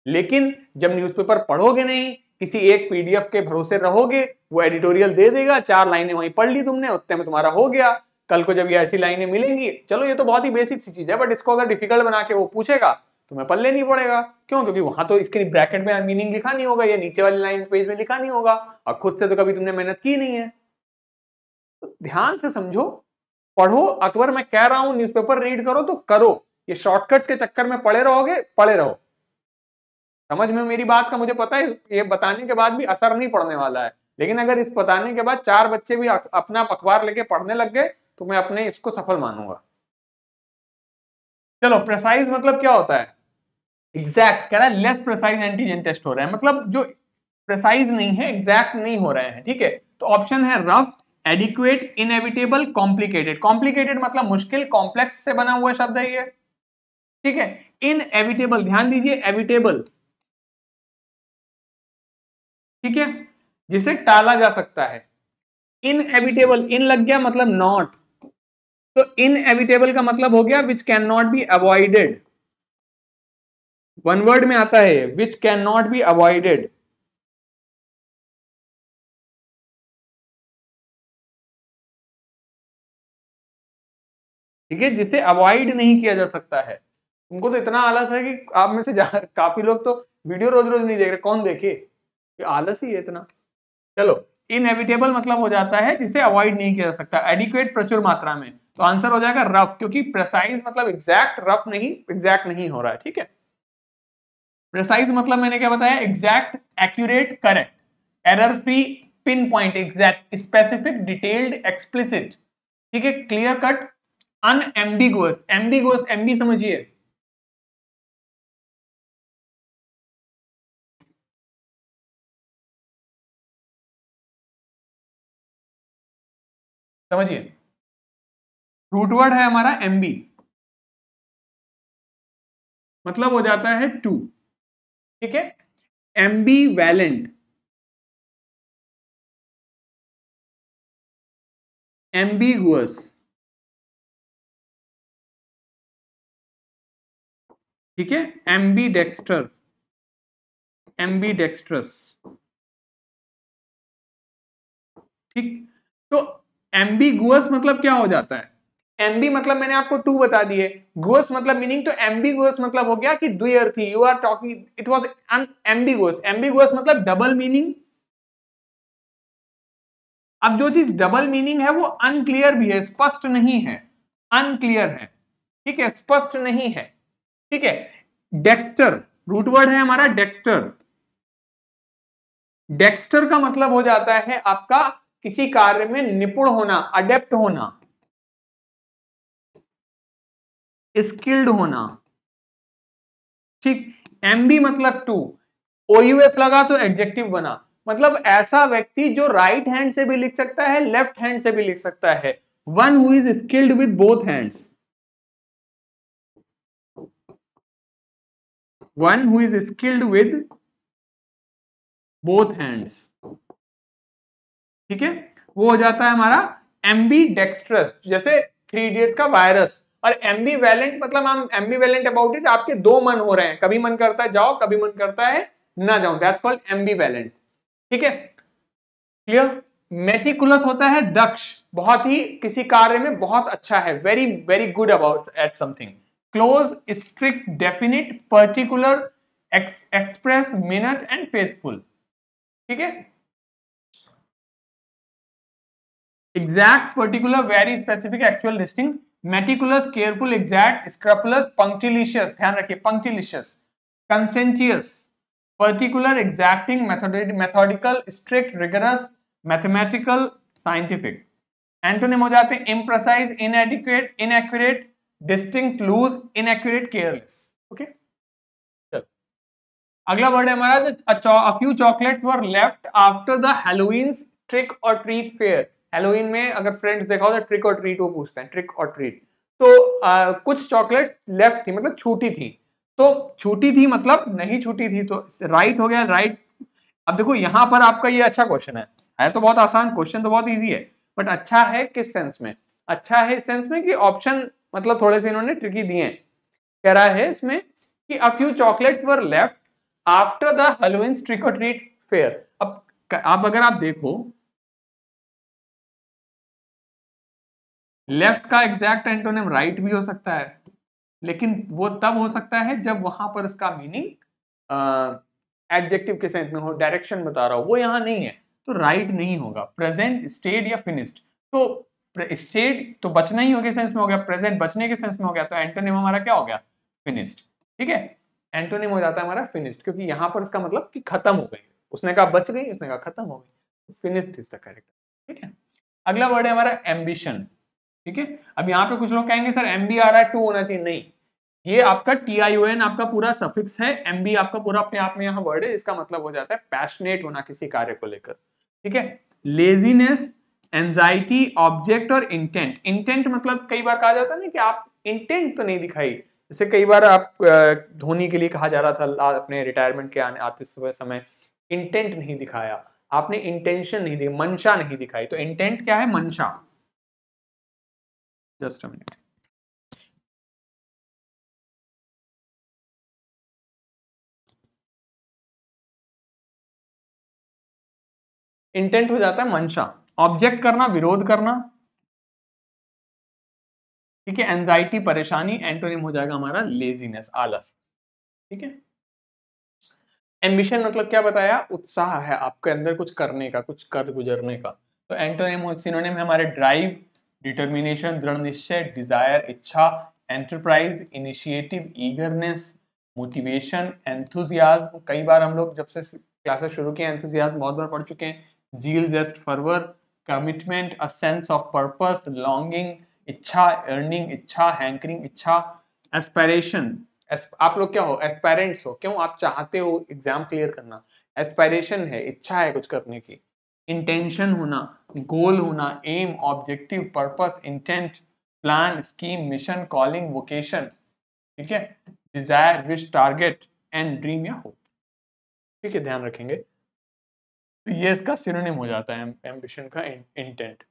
A: लेकिन जब न्यूज़पेपर पढ़ोगे नहीं किसी एक पीडीएफ के भरोसे रहोगे वो एडिटोरियल दे देगा चार लाइनें वहीं पढ़ ली तुमने उतने में तुम्हारा हो गया कल को जब ये ऐसी लाइनें मिलेंगी चलो ये तो बहुत ही बेसिक सी चीज है बट इसको अगर डिफिकल्ट बना के वो पूछेगा तुम्हें पल्ले नहीं पड़ेगा क्यों क्योंकि वहां तो इसके ब्रैकेट में मीनिंग लिखा नहीं होगा या नीचे वाली लाइन पेज में लिखा नहीं होगा और खुद से तो कभी तुमने मेहनत की नहीं है तो ध्यान से समझो पढ़ो अकबर मैं कह रहा हूं न्यूज रीड करो तो करो ये शॉर्टकट्स के चक्कर में पड़े रहोगे पड़े रहो समझ में मेरी बात का मुझे पता है ये बताने के बाद भी असर नहीं पड़ने वाला है लेकिन अगर इस बताने के बाद चार बच्चे भी अपना अखबार लेके पढ़ने लग गए तो मैं अपने इसको सफल मानूंगा चलो प्रेसाइज मतलब क्या होता है एग्जैक्ट कह रहा है लेस प्रेसाइज एंटीजन टेस्ट हो रहा है मतलब जो प्रेसाइज नहीं है एग्जैक्ट नहीं हो रहे हैं ठीक है तो ऑप्शन है rough adequate inevitable complicated complicated मतलब मुश्किल कॉम्प्लेक्स से बना
B: हुआ शब्द है ये ठीक है इनएविटेबल ध्यान दीजिए एविटेबल ठीक है जिसे टाला जा सकता है इन एविटेबल इन लग गया मतलब नॉट तो इन एविटेबल का मतलब हो गया which can not be avoided one word में आता है which can not be avoided ठीक है जिसे अवॉइड नहीं किया जा सकता है तुमको तो इतना आलस है कि आप में से काफी लोग तो वीडियो
A: रोज रोज नहीं देख रहे कौन देखे ये आलस ही है इतना चलो इनएविटेबल मतलब हो जाता है जिसे अवॉइड नहीं किया जा सकता एडिक्वेट प्रचुर मात्रा में तो आंसर हो जाएगा रफ क्योंकि प्रेसाइज मतलब एग्जैक्ट रफ नहीं एग्जैक्ट नहीं हो रहा है ठीक है प्रसाइज मतलब मैंने क्या बताया exact accurate correct error free pinpoint exact
B: specific detailed explicit ठीक है clear cut unambiguous ambiguous ambi समझिए समझिए रूटवर्ड है हमारा एम बी मतलब हो जाता है टू ठीक है एम बी वैलेंट गुअस ठीक है बी डेक्स्टर बी डेक्स्ट्रस ठीक तो एम्बिगुअस मतलब क्या हो जाता है एम्बी मतलब मैंने आपको टू बता
A: दिए गुअस मतलब मीनिंग तो एम्बिगुअस मतलब हो गया कि द्विअर्थी you are talking it was an ambiguous ambiguous मतलब डबल मीनिंग अब जो चीज डबल मीनिंग है वो अनक्लियर भी है स्पष्ट नहीं है अनक्लियर है ठीक है स्पष्ट नहीं है ठीक है डेक्स्टर रूटवर्ड है हमारा डेक्स्टर
B: डेक्स्टर का मतलब हो जाता है आपका किसी कार्य में निपुण होना अडेप्ट होना स्किल्ड होना ठीक एम बी मतलब टू
A: ओयूएस लगा तो एडजेक्टिव बना मतलब ऐसा व्यक्ति जो राइट हैंड से भी लिख सकता
B: है लेफ्ट हैंड से भी लिख सकता है one who is skilled with both hands one who is skilled with both hands ठीक है
A: वो हो जाता है हमारा एमबी डेक्स्ट्रस जैसे थ्री इडियट्स का वायरस और एमबी वैलेंट मतलब हम एमबी वैलेंट अबाउट इट आपके दो मन हो रहे हैं कभी मन करता है जाओ कभी मन करता है ना जाओ दैट्स कॉल्ड एमबी वैलेंट ठीक है क्लियर मेटिकुलस होता है दक्ष बहुत ही किसी कार्य में बहुत अच्छा है very very good about at something close strict definite particular express
B: minute and faithful ठीक है exact particular very specific actual listing meticulous careful
A: exact scrupulous punctilious ध्यान रखिए punctilious conscientious particular exacting methodical strict rigorous mathematical scientific antonym हो जाते हैं imprecise inadequate inaccurate distinct loose inaccurate careless okay अगला word है हमारा a few chocolates were left after the Halloween's trick और treat fair Halloween में अगर friends देखा हो तो ट्रिक और ट्रीट वो पूछते हैं ट्रिक और ट्रीट तो आ, कुछ चॉकलेट लेफ्ट थी मतलब छूटी थी तो छूटी थी मतलब नहीं छूटी थी तो राइट हो गया राइट अब देखो यहां पर आपका ये अच्छा क्वेश्चन है है तो बहुत आसान क्वेश्चन तो बहुत ईजी है बट अच्छा है किस सेंस में अच्छा है इस सेंस में कि ऑप्शन मतलब थोड़े से इन्होंने ट्रिकी दिए कह रहा है इसमें कि a few chocolates were left after
B: the Halloween trick और ट्रीट फेयर अब आप अगर आप देखो लेफ्ट का एग्जैक्ट एंटोनिम राइट भी हो सकता है
A: लेकिन वो तब हो सकता है जब वहां पर उसका मीनिंग एडजेक्टिव के सेंस में हो डायरेक्शन बता रहा हो वो यहाँ नहीं है तो राइट right नहीं होगा प्रेजेंट स्टेड या फिनिस्ड तो स्टेड तो बचना ही हो गया सेंस में हो गया प्रेजेंट बचने के सेंस में हो गया तो एंटोनिम हमारा क्या हो गया फिनिस्ड ठीक है एंटोनिम हो जाता है हमारा फिनिस्ड क्योंकि यहाँ पर उसका मतलब कि खत्म हो गई उसने कहा बच गई उसने कहा खत्म हो गई फिनिस्ड इज द कैरेक्टर ठीक है अगला वर्ड है हमारा एम्बिशन ठीक है अब यहाँ पे कुछ लोग कहेंगे सर एम बी आर रहा टू होना चाहिए नहीं ये आपका टी आई ओ एन आपका पूरा सफिक्स है एम बी आपका पूरा अपने आप में यहाँ वर्ड है इसका मतलब हो जाता है पैशनेट होना किसी कार्य को लेकर ठीक है लेजीनेस एंजाइटी ऑब्जेक्ट और इंटेंट इंटेंट मतलब कई बार कहा जाता है ना कि आप इंटेंट तो नहीं दिखाई जैसे कई बार आप धोनी के लिए कहा जा रहा था अपने रिटायरमेंट के आने आते समय समय इंटेंट नहीं दिखाया आपने इंटेंशन नहीं दी मंशा नहीं दिखाई तो
B: इंटेंट क्या है मंशा Just a minute. इंटेंट हो जाता है मंशा ऑब्जेक्ट करना विरोध करना ठीक है एंजाइटी परेशानी एंटोनिम हो जाएगा हमारा लेजीनेस आलस ठीक है
A: एम्बिशन मतलब क्या बताया उत्साह है आपके अंदर कुछ करने का कुछ कर गुजरने का तो एंटोनिम सिनोनिम है हमारे ड्राइव डिटर्मिनेशन दृढ़ निश्चय डिजायर इच्छा enterprise initiative eagerness motivation enthusiasm कई बार हम लोग जब से क्लासेस शुरू किए एंथुजियाज्म बहुत बार पढ़ चुके हैं zeal zest fervour commitment a sense of purpose longing इच्छा अर्निंग इच्छा हैंकरिंग इच्छा एस्पायरेशन आप लोग क्या हो एस्पायरेंट्स हो क्यों आप चाहते हो एग्जाम क्लियर करना एस्पायरेशन है इच्छा है कुछ करने की इंटेंशन होना गोल होना aim objective purpose intent plan scheme mission calling vocation ठीक है desire wish target and dream या होप ठीक है ध्यान रखेंगे तो ये इसका सिनोनिम हो जाता है एम्बिशन का इंटेंट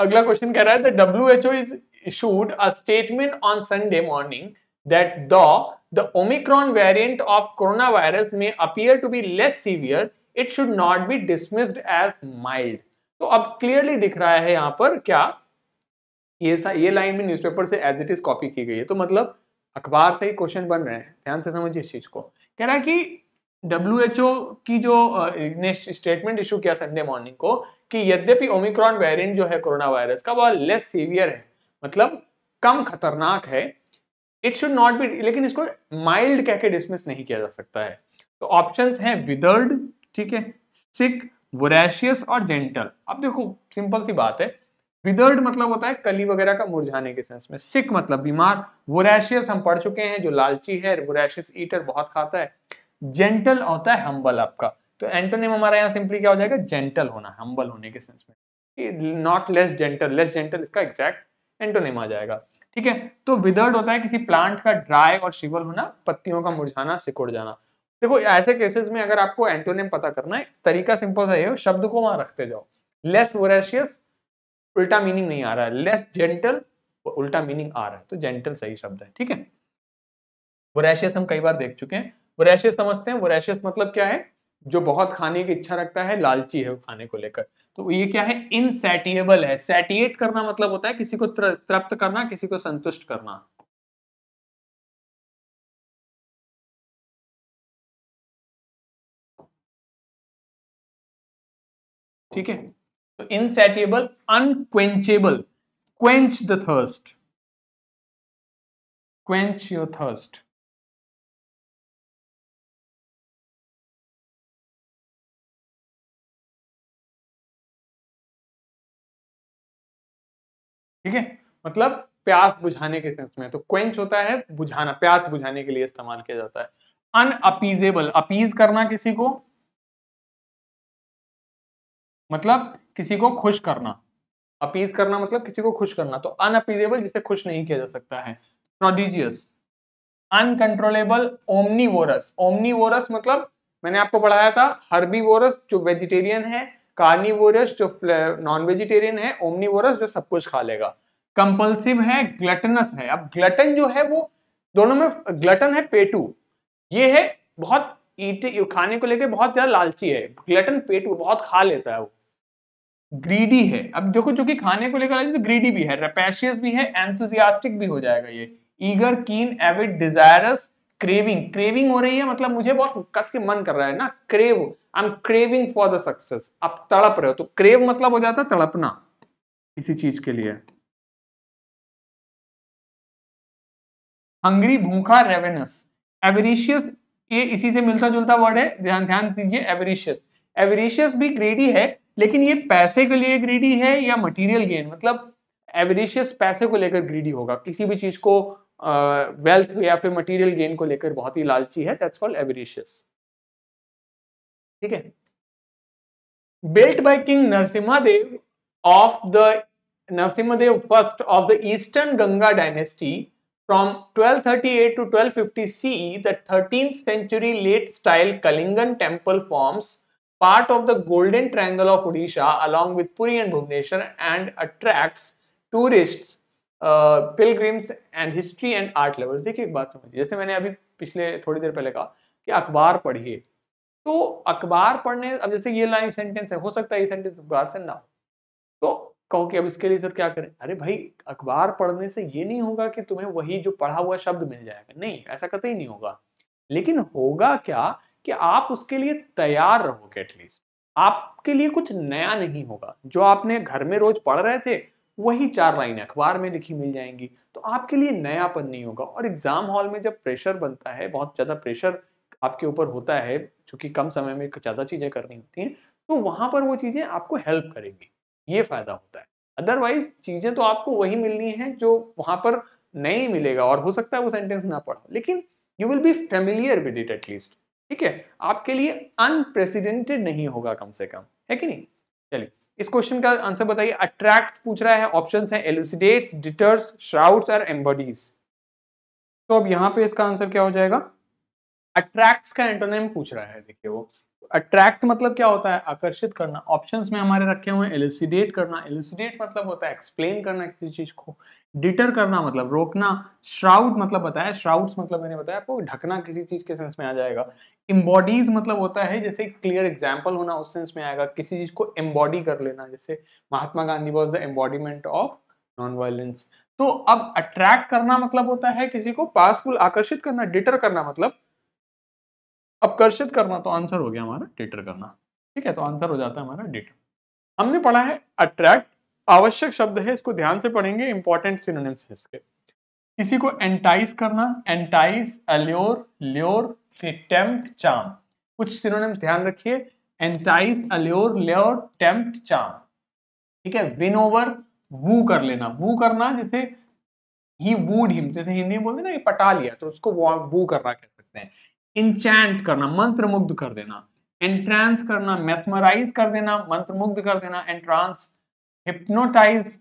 A: अगला क्वेश्चन कह रहा है W H O issued a statement on Sunday morning that the Omicron Omicron of corona virus may appear to be less severe it should not be dismissed as mild तो अब clearly दिख रहा है यहाँ पर क्या ये ये लाइन भी न्यूज़पेपर से एज इट इज कॉपी की गई है तो मतलब अखबार से ही क्वेश्चन बन रहे हैं ध्यान से समझिए इस चीज़ को कह रहा है कि डब्ल्यू की जो ने स्टेटमेंट इशू किया संडे मॉर्निंग को कि यद्यपि ओमिक्रॉन वेरिएंट जो है कोरोना वायरस का वह लेस सीवियर है मतलब कम खतरनाक है इट शुड नॉट बी लेकिन इसको माइल्ड कह के डिसमिस नहीं किया जा सकता है तो ऑप्शंस हैं विदर्ड ठीक है सिक वोरेशियस और जेंटल अब देखो सिंपल सी बात है विदर्ड मतलब होता है कली वगैरह का मुरझाने के सेंस में सिक मतलब बीमार वोरेशियस हम पढ़ चुके हैं जो लालची है वोरेशियस ईटर बहुत खाता है जेंटल होता है हम्बल आपका तो एंटोनिम हमारा यहाँ सिंपली क्या हो जाएगा जेंटल होना हम्बल होने के सेंस में not less gentle less gentle इसका एग्जैक्ट एंटोनिम आ जाएगा ठीक है तो विदर्ड होता है किसी प्लांट का ड्राई और शिवल होना पत्तियों का मुरझाना सिकुड़ जाना देखो ऐसे केसेस में अगर आपको एंटोनियम पता करना है तरीका सिंपल सा है शब्द को वहां रखते जाओ लेस वोरेशियस उल्टा मीनिंग नहीं आ रहा है लेस जेंटल उल्टा मीनिंग आ रहा है तो जेंटल सही शब्द है ठीक है वोरेशियस हम कई बार देख चुके हैं वोरेशियस समझते हैं वोरेशियस मतलब क्या है जो बहुत खाने की इच्छा रखता है लालची है खाने को लेकर
B: तो ये क्या है इनसेटिएबल है सेटिएट करना मतलब होता है किसी को तृप्त करना किसी को संतुष्ट करना ठीक है तो insatiable unquenchable quench the thirst quench your thirst ठीक है मतलब प्यास
A: बुझाने के सेंस में तो क्वेंच होता है बुझाना प्यास बुझाने के लिए इस्तेमाल किया जाता है अनअपीजेबल अपीज करना किसी को मतलब किसी को खुश करना अपीज करना मतलब किसी को खुश करना तो अनअपीजेबल जिसे खुश नहीं किया जा सकता है प्रोडिजियस अनकंट्रोलेबल ओमनीवोरस ओमनीवोरस मतलब मैंने आपको पढ़ाया था हर्बीवोरस जो वेजिटेरियन है कार्निवोरस जो नॉन वेजिटेरियन है ओमनीवोरस जो सब कुछ खा लेगा कंपल्सिव है ग्लटनस है अब ग्लटन जो है वो दोनों में ग्लटन है पेटू ये है बहुत ईटे खाने को लेके बहुत ज्यादा लालची है ग्लटन पेटू बहुत खा लेता है वो ग्रीडी है अब देखो जो कि खाने को लेकर तो ग्रीडी भी है रेपेशियस भी है एंथुजियास्टिक भी हो जाएगा ये ईगर कीन एविड डिजायरस क्रेविंग क्रेविंग हो रही है मतलब मुझे बहुत कस के मन कर रहा है ना crave I am craving for the success आप तड़प रहे हो तो क्रेव
B: मतलब हो जाता है तड़पना इसी चीज के लिए हंग्री भूखा रेवेनस एवरिशियस ये इसी
A: से मिलता जुलता वर्ड है ध्यान ध्यान दीजिए एवरिशियस एवरिशियस भी ग्रेडी है लेकिन ये पैसे के लिए ग्रीडी है या मटीरियल गेन मतलब एवरेशियस पैसे को लेकर ग्रीडी होगा किसी भी चीज को वेल्थ या फिर मटीरियल गेन को लेकर बहुत ही लालची है दैट्स कॉल्ड एवरेशियस ठीक है built by king Narasimhadeva of the Narasimhadeva first of the eastern Ganga dynasty From 1238 to 1250 CE, the 13th century late style Kalingan temple forms part of the golden triangle of Odisha along with Puri and Bhubaneswar and attracts tourists, uh, pilgrims and history and art lovers. देखिए एक बात समझिए जैसे मैंने अभी पिछले थोड़ी देर पहले कहा कि अखबार पढ़िए तो अखबार पढ़ने अब जैसे ये लाइन सेंटेंस है हो सकता है ये सेंटेंस अखबार से ना हो तो कहो कि अब इसके लिए सर क्या करें अरे भाई अखबार पढ़ने से ये नहीं होगा कि तुम्हें वही जो पढ़ा हुआ शब्द मिल जाएगा नहीं ऐसा कतई नहीं होगा लेकिन होगा क्या कि आप उसके लिए तैयार रहोगे एटलीस्ट आपके लिए कुछ नया नहीं होगा जो आपने घर में रोज पढ़ रहे थे वही चार लाइनें अखबार में लिखी मिल जाएंगी तो आपके लिए नयापन नहीं होगा और एग्जाम हॉल में जब प्रेशर बनता है बहुत ज़्यादा प्रेशर आपके ऊपर होता है चूंकि कम समय में ज़्यादा चीज़ें करनी होती हैं तो वहाँ पर वो चीज़ें आपको हेल्प करेंगी ये फ़ायदा होता है अदरवाइज चीज़ें तो आपको वही मिलनी है जो वहाँ पर नहीं मिलेगा और हो सकता है वो सेंटेंस ना पढ़ो लेकिन you will be familiar with it at least ठीक है आपके लिए अनप्रेसिडेंटेड नहीं होगा कम से कम है कि नहीं चलिए इस क्वेश्चन का आंसर बताइए अट्रैक्ट पूछ रहा है ऑप्शन है एलुसिडेट्स डिटर्स श्राउड्स और एम्बॉडीज तो अब यहाँ पे इसका आंसर क्या हो जाएगा अट्रैक्ट का एंटोनेम पूछ रहा है देखिए वो अट्रैक्ट मतलब क्या होता है आकर्षित करना ऑप्शंस में हमारे रखे हुए हैं एलुसिडेट करना एलुसिडेट मतलब होता है एक्सप्लेन करना किसी चीज को डिटर करना मतलब रोकना श्राउड मतलब बताया श्राउड्स मतलब मैंने बताया आपको ढकना किसी चीज के सेंस में आ जाएगा एम्बॉडीज मतलब होता है जैसे क्लियर एग्जाम्पल होना उस सेंस में आएगा किसी चीज को एम्बॉडी कर लेना जैसे Mahatma Gandhi was the embodiment of non violence तो अब अट्रैक्ट करना मतलब होता है किसी को पासफुल आकर्षित करना डिटर करना मतलब अपकर्षित करना तो आंसर हो गया हमारा डिटर करना ठीक है तो आंसर हो जाता है हमारा डिटर हमने पढ़ा है अट्रैक्ट आवश्यक शब्द है इसको ध्यान से पढ़ेंगे इंपॉर्टेंट सिनोनिम्स इसके किसी को एंटाइज करना एंटाइज अल्योर ल्योर टेम्प्ट चाम कुछ सिनोनिम्स ध्यान रखिए एंटाइज अल्योर लेर टेम्प्ट चाम ठीक है विन ओवर वू कर लेना वू करना जैसे ही वूड हिम जैसे हिंदी में बोलते ना ये पटा लिया तो उसको वू करना कह सकते हैं इंचैंट करना मंत्र मुग्ध कर देना एंट्रांस करना मैथमराइज कर देना मंत्र मुग्ध कर देना एंट्रांस हिप्नोटाइज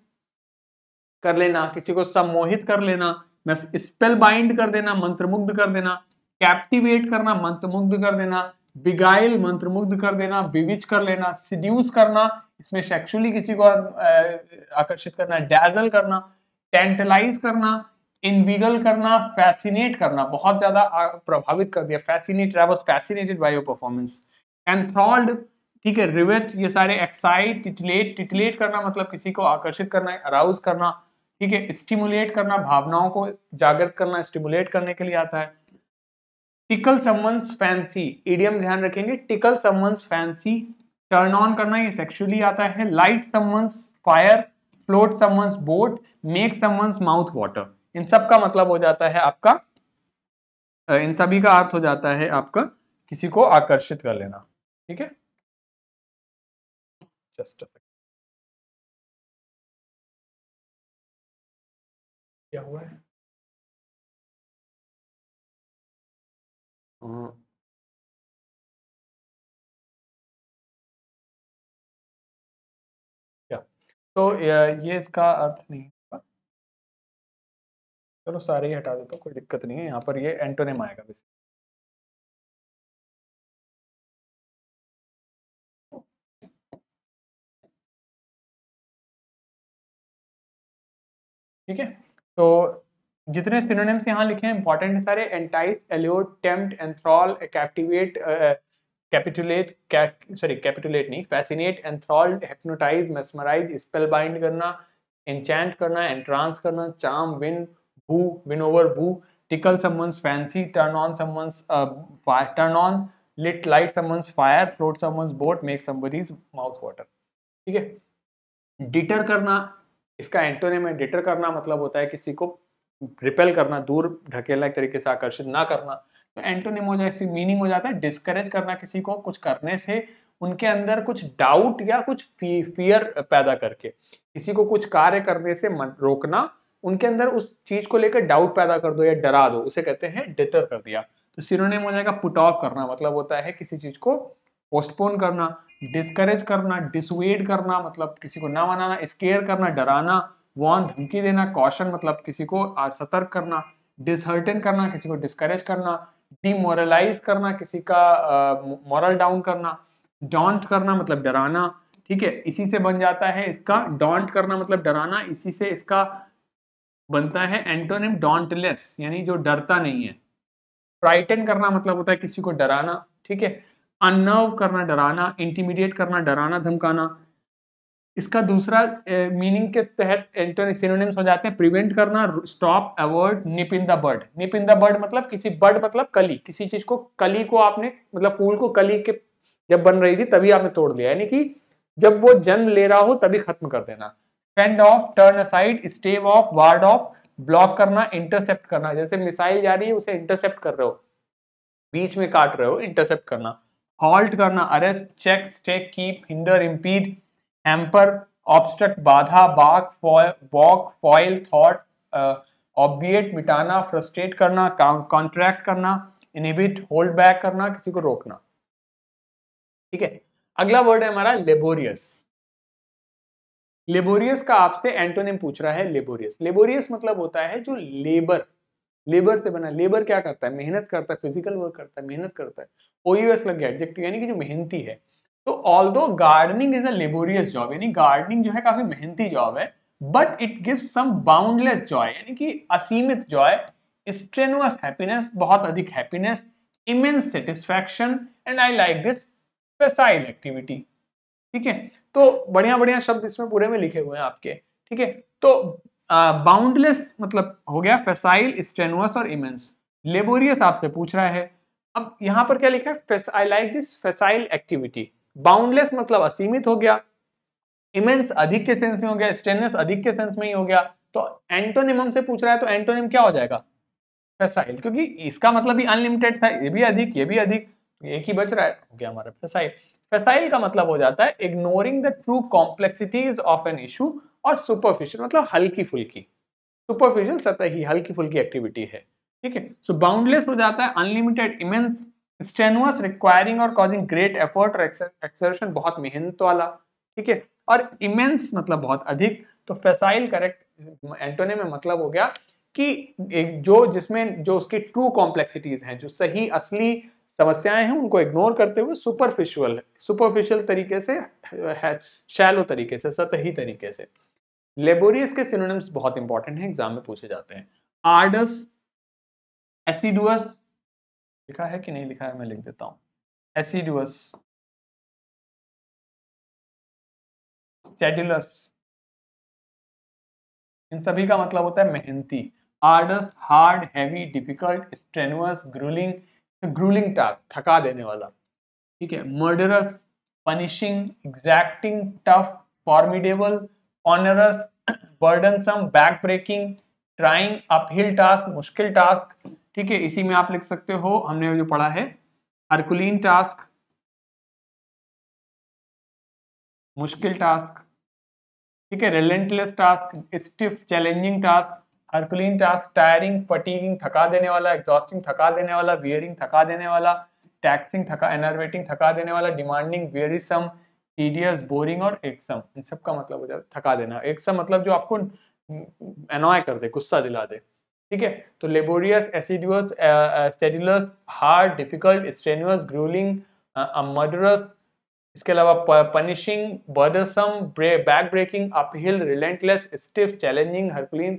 A: कर लेना किसी को सम्मोहित कर लेना स्पेल बाइंड कर देना मंत्र मुग्ध कर देना कैप्टिवेट करना मंत्रमुग्ध कर देना बिगाइल मंत्रमुग्ध कर देना बिविच कर लेना सिड्यूस करना इसमें सेक्सुअली किसी को आकर्षित करना डैजल करना टेंटलाइज करना इनविगल करना फैसिनेट करना बहुत ज्यादा प्रभावित कर दिया fascinate I was fascinated by your performance enthralled ठीक है रिवेट ये सारे एक्साइट टिटलेट टिटलेट करना मतलब किसी को आकर्षित करना अराउज करना ठीक है स्टिमुलेट करना भावनाओं को जागृत करना स्टिमुलेट करने के लिए आता है टिकल समवंस फैंसी इडियम ध्यान रखेंगे tickle someone's fancy turn on करना ये सेक्सुअली आता है light someone's fire float someone's boat make someone's mouth water इन सब का मतलब हो जाता है आपका इन सभी का अर्थ हो जाता है आपका
B: किसी को आकर्षित कर लेना ठीक है जस्ट क्या हुआ है हाँ। तो ये इसका अर्थ नहीं चलो सारे ही हटा देता कोई दिक्कत नहीं है यहाँ पर ये एंटोनेम आएगा बस ठीक है तो जितने सिनोनिम्स यहाँ लिखे हैं इंपॉर्टेंट सारे entice allure tempt enthral
A: captivate capitulate sorry capitulate नहीं fascinate enthral hypnotise mesmerise spellbind करना एंचैंट करना एंट्रांस करना charm win woo win over woo tickle someone's fancy turn on someone turn on lit light someone's fire float someone's boat make somebody's mouth water ठीक है deter करना इसका antonym है deter करना मतलब होता है किसी को रिपेल करना दूर ढकेलना एक तरीके से आकर्षित ना करना तो एंटोनिम हो जाए मीनिंग हो जाता है डिस्करेज करना किसी को कुछ करने से उनके अंदर कुछ डाउट या कुछ फियर पैदा करके किसी को कुछ कार्य करने से मन, रोकना उनके अंदर उस चीज को लेकर डाउट पैदा कर दो या डरा दो उसे कहते हैं डिटर कर दिया तो सिरोनेम हो जाएगा पुट ऑफ करना मतलब होता है किसी चीज को पोस्टपोन करना डिस्करेज करना डिसवेड करना मतलब किसी को ना मनाना स्केयर करना डराना वॉन धमकी देना कौशन मतलब किसी को सतर्क करना डिसहर्टन करना किसी को डिस्करेज करना डिमोरलाइज करना किसी का मॉरल uh, डाउन करना डॉन्ट करना मतलब डराना ठीक है इसी से बन जाता है इसका डॉन्ट करना मतलब डराना इसी से इसका बनता है एंटोनिम डॉन्टलेस यानी जो डरता नहीं है फ्राइटन करना मतलब होता है किसी को डराना ठीक है अनर्व करना डराना इंटीमीडिएट करना डराना धमकाना इसका दूसरा मीनिंग के तहत एंटोन हो जाते हैं प्रिवेंट करना stop avoid nip in the bud nip in the bud मतलब किसी बर्ड मतलब कली किसी चीज को कली को आपने मतलब फूल को कली के जब बन रही थी तभी आपने तोड़ दिया यानी कि जब वो जन्म ले रहा हो तभी खत्म कर देना fend off turn aside stave off ward off block करना इंटरसेप्ट करना जैसे मिसाइल जा रही है उसे इंटरसेप्ट कर रहे हो बीच में काट रहे हो इंटरसेप्ट करना हॉल्ट करना arrest check stem keep hinder impede hamper obstruct बाधा बाक बॉक फॉयल थॉट ऑब्विएट मिटाना फ्रस्ट्रेट करना कॉन्ट्रैक्ट करना इनिबिट होल्ड बैक करना किसी को रोकना ठीक है अगला वर्ड है हमारा लेबोरियस लेबोरियस का आपसे एंटोनिम पूछ रहा है लेबोरियस लेबोरियस मतलब होता है जो लेबर लेबर से बना लेबर क्या करता है मेहनत करता है फिजिकल वर्क करता है मेहनत करता है ओयूएस लग गया एडजेक्टिव यानी कि जो मेहनती है तो although gardening is a laborious job यानी गार्डनिंग जो है काफी मेहनती जॉब है but it give some boundless joy यानी कि असीमित जॉय स्ट्रेनुअस हैप्पीनेस बहुत अधिक happiness immense satisfaction and I like this peaceful activity ठीक है तो बढ़िया बढ़िया शब्द इसमें पूरे में लिखे हुए हैं आपके ठीक है तो बाउंडलेस uh, मतलब हो गया फेसाइल स्ट्रेनुअस और इमेंस लेबोरियस आपसे पूछ रहा है अब यहाँ पर क्या लिखा है I like this facile activity boundless मतलब असीमित हो गया इमेंस अधिक के सेंस में हो गया स्टेनलेस अधिक के सेंस में ही हो गया तो एंटोनिम से पूछ रहा है तो एंटोनिम क्या हो जाएगा फेसाइल क्योंकि इसका मतलब भी अनलिमिटेड था ये भी अधिक ये भी अधिक एक ही बच रहा है हो गया हमारा फेसाइल फेसाइल का मतलब हो जाता है ignoring the true complexities of an issue और सुपरफिशियल मतलब हल्की फुल्की सुपरफिशियल सतह ही हल्की फुल्की एक्टिविटी है ठीक है सो बाउंडलेस हो जाता है अनलिमिटेड इमेंस स्ट्रेनुअस रिक्वायरिंग और कॉजिंग ग्रेट एफर्ट और एक्सर्शन बहुत मेहनत वाला ठीक है और इमेंस मतलब बहुत अधिक तो फेसाइल करेक्ट एंटोने में मतलब हो गया कि एक जो जिसमें जो उसकी ट्रू कॉम्प्लेक्सिटीज हैं जो सही असली समस्याएं हैं उनको इग्नोर करते हुए सुपरफिशियल सुपरफिशियल तरीके से शैलो तरीके से सतही तरीके से लेबोरियस के सिनोनिम्स बहुत इंपॉर्टेंट हैं एग्जाम में पूछे जाते हैं
B: आर्डस एसिडुअस लिखा है कि नहीं लिखा है मैं लिख देता हूँ एसिडुअस स्टेडुलस इन सभी का मतलब होता है मेहनती
A: arduous hard heavy difficult strenuous gruelling gruelling task थका देने वाला ठीक है murderous punishing exacting tough formidable onerous burdensome back breaking trying uphill task मुश्किल टास्क ठीक है इसी में आप लिख सकते हो हमने जो पढ़ा है
B: अर्कुलीन टास्क मुश्किल टास्क ठीक है relentless task stiff challenging task herculean task
A: tiring fatiguing थका देने वाला एग्जॉस्टिंग थका देने वाला वियरिंग थका देने वाला टैक्सिंग थका एनर्वेटिंग थका देने वाला डिमांडिंग वेरिसम टीडियस बोरिंग और एकसम इन सब का मतलब हो जाए थका देना एकसम मतलब जो आपको अनॉय कर दे गुस्सा दिला दे ठीक है तो laborious assiduous sedulous hard difficult strenuous gruelling murderous इसके अलावा punishing burdensome back breaking uphill relentless stiff challenging herculean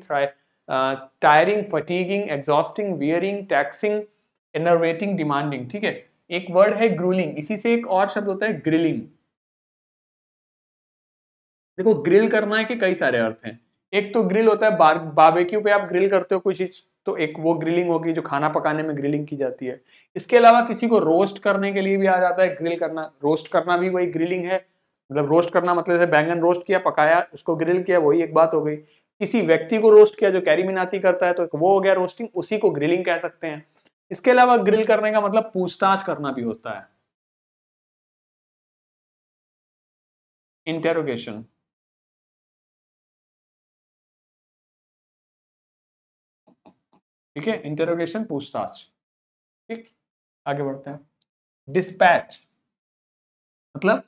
A: tiring fatiguing exhausting wearing taxing enervating demanding ठीक है एक वर्ड है ग्रूलिंग इसी से एक और शब्द होता है ग्रिलिंग देखो ग्रिल करना है कि कई सारे अर्थ हैं एक तो ग्रिल होता है बार पे आप ग्रिल करते हो कुछ तो एक वो ग्रिलिंग होगी जो खाना पकाने में ग्रिलिंग की जाती है इसके अलावा किसी को रोस्ट करने के लिए भी आ जाता है ग्रिल करना रोस्ट करना भी वही ग्रिलिंग है मतलब रोस्ट करना मतलब जैसे बैंगन रोस्ट किया पकाया उसको ग्रिल किया वही एक बात हो गई किसी व्यक्ति को रोस्ट किया जो कैरी मिनाती करता है तो
B: वो हो गया रोस्टिंग उसी को ग्रिलिंग कह सकते हैं इसके अलावा ग्रिल करने का मतलब पूछताछ करना भी होता है इंटेरोगेशन ठीक है इंटरोगेशन पूछताछ ठीक आगे बढ़ते हैं
A: डिस्पैच मतलब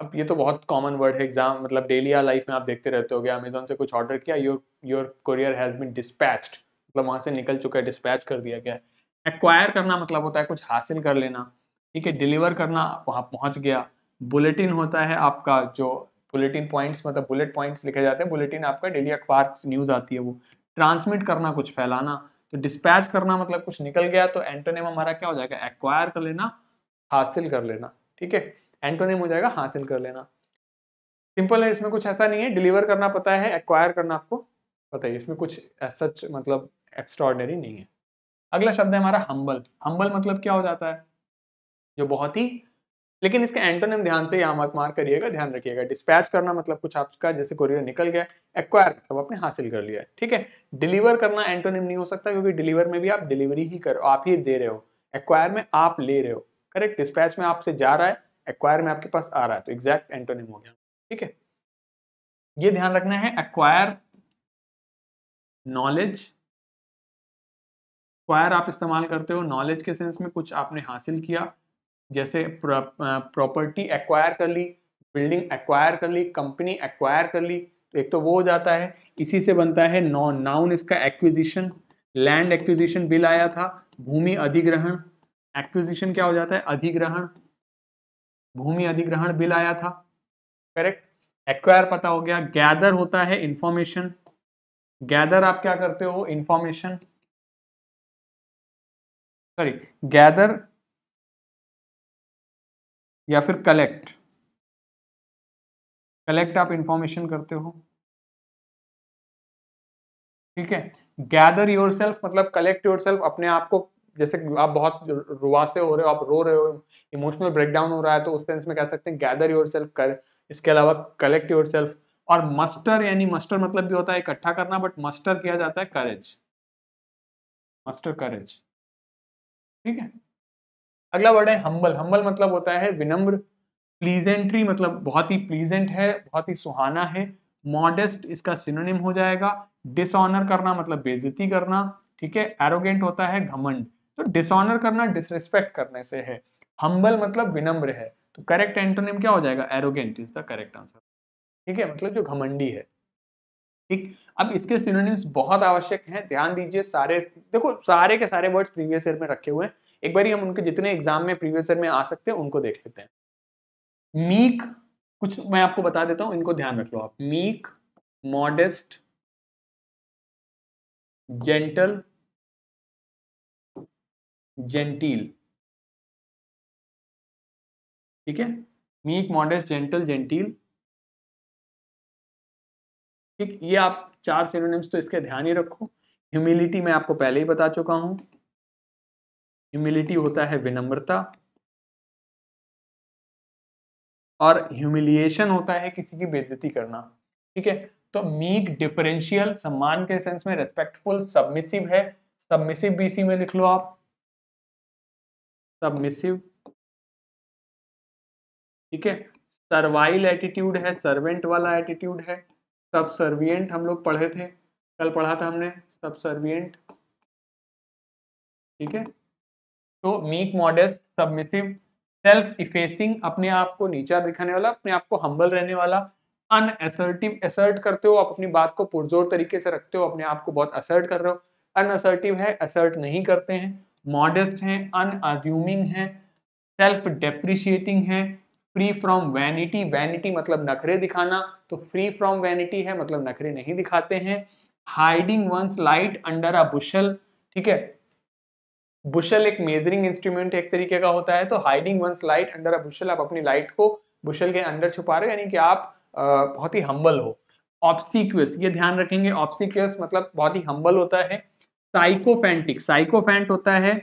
A: अब ये तो बहुत कॉमन वर्ड है एग्जाम मतलब डेली या लाइफ में आप देखते रहते हो अमेजोन से कुछ ऑर्डर किया your your courier has been dispatched मतलब वहाँ से निकल चुका है डिस्पैच कर दिया गया है एक्वायर करना मतलब होता है कुछ हासिल कर लेना ठीक है डिलीवर करना वहाँ पहुँच गया बुलेटिन होता है आपका जो बुलेटिन पॉइंट्स मतलब बुलेट पॉइंट्स लिखे जाते हैं बुलेटिन आपका डेली अखबार न्यूज़ आती है वो ट्रांसमिट करना कुछ फैलाना तो डिस्पैच करना मतलब कुछ निकल गया तो एंटोनेम हमारा क्या हो जाएगा एक्वायर कर लेना हासिल कर लेना ठीक है एंटोनेम हो जाएगा हासिल कर लेना सिंपल है इसमें कुछ ऐसा नहीं है डिलीवर करना पता है एक्वायर करना आपको पता है इसमें कुछ सच मतलब एक्स्ट्रॉर्डनरी नहीं है अगला शब्द है हमारा हम्बल हम्बल मतलब क्या हो जाता है जो बहुत ही लेकिन इसके एंटोनिम ध्यान से यहाँ मार्क करिएगा ध्यान रखिएगा डिस्पैच करना मतलब कुछ आपका जैसे कोरियर निकल गया एक्वायर मतलब आपने हासिल कर लिया है ठीक है डिलीवर करना एंटोनिम नहीं हो सकता क्योंकि डिलीवर में भी आप डिलीवरी ही करो आप ही दे रहे हो एक्वायर में आप ले रहे हो करेक्ट डिस्पैच में आपसे जा रहा है एक्वायर में आपके पास आ रहा है तो एग्जैक्ट एंटोनिम हो गया ठीक है
B: ये ध्यान रखना है एक्वायर नॉलेज एक्वायर आप इस्तेमाल करते हो नॉलेज के सेंस में कुछ आपने हासिल किया
A: जैसे प्रॉपर्टी एक्वायर कर ली बिल्डिंग एक्वायर कर ली कंपनी एक्वायर कर ली तो एक तो वो हो जाता है इसी से बनता है नॉन नाउन इसका एक्विजिशन लैंड एक्विजिशन बिल आया था भूमि अधिग्रहण एक्विजिशन क्या हो जाता है अधिग्रहण भूमि अधिग्रहण बिल आया था करेक्ट एक्वायर पता हो गया गैदर होता है इंफॉर्मेशन गैदर आप क्या करते हो
B: इंफॉर्मेशन सॉरी गैदर या फिर कलेक्ट कलेक्ट आप इंफॉर्मेशन करते हो ठीक है
A: गैदर योर सेल्फ मतलब कलेक्ट योर सेल्फ अपने आप को जैसे आप बहुत रुआसे हो रहे हो आप रो रहे हो इमोशनल ब्रेकडाउन हो रहा है तो उस सेंस में कह सकते हैं गैदर योर सेल्फ कर इसके अलावा कलेक्ट योर सेल्फ और मस्टर यानी मस्टर मतलब भी होता है इकट्ठा करना बट मस्टर किया जाता है करेज मस्टर करेज ठीक है अगला वर्ड है हम्बल हम्बल मतलब होता है विनम्र प्लीजेंट्री मतलब बहुत ही प्लीजेंट है बहुत ही सुहाना है मॉडेस्ट इसका सिनोनिम हो जाएगा डिसऑनर करना मतलब बेजती करना ठीक है एरोगेंट होता है घमंड तो डिसऑनर करना डिसरिस्पेक्ट करने से है हम्बल मतलब विनम्र है तो करेक्ट एंटोनिम क्या हो जाएगा arrogant is the correct answer ठीक है मतलब जो घमंडी है ठीक अब इसके सिनोनिम्स बहुत आवश्यक हैं ध्यान दीजिए सारे देखो सारे के सारे वर्ड्स प्रीवियस ईयर में रखे हुए हैं एक बार हम उनके जितने एग्जाम में
B: प्रीवियस ईयर में आ सकते हैं उनको देख लेते हैं मीक कुछ मैं आपको बता देता हूं इनको ध्यान रख लो आप मीक मॉडेस्ट जेंटल जेंटील ठीक है मीक मॉडेस्ट जेंटल जेंटील ठीक ये आप चार सिनोनिम्स तो इसके ध्यान ही रखो ह्यूमिलिटी
A: मैं आपको पहले ही बता चुका हूं ह्यूमिलिटी होता है विनम्रता और ह्यूमिलिएशन होता है किसी की बेजती करना ठीक है तो मीक डिफरेंशियल सम्मान के सेंस में रेस्पेक्टफुल
B: सबमिसिव है सबमिसिव बीसी में लिख लो आप सबमिसिव ठीक है सर्वाइल एटीट्यूड है सर्वेंट
A: वाला एटीट्यूड है सब सर्वियंट हम लोग पढ़े थे कल पढ़ा था हमने सब सर्वियंट ठीक है तो meek modest submissive self effacing अपने आप को नीचा दिखाने वाला अपने आप को हम्बल रहने वाला अनअसर्टिव असर्ट करते हो आप अपनी बात को पुरजोर तरीके से रखते हो अपने आप को बहुत असर्ट कर रहे हो अनअसर्टिव है असर्ट नहीं करते हैं मॉडेस्ट हैं अनअज्यूमिंग है सेल्फ डेप्रिशिएटिंग है फ्री फ्रॉम वैनिटी वैनिटी मतलब नखरे दिखाना तो फ्री फ्रॉम वैनिटी है मतलब नखरे नहीं दिखाते हैं hiding one's light under a bushel ठीक है बुशल एक मेजरिंग इंस्ट्रूमेंट एक तरीके का होता है तो hiding one's light under a bushel आप अपनी लाइट को बुशल के अंदर छुपा रहे हो यानी कि आप बहुत ही हम्बल हो ऑप्सिक्यूस ये ध्यान रखेंगे ऑप्सिक्यूस मतलब बहुत ही हम्बल होता है
B: साइकोफेंटिक साइकोफेंट होता है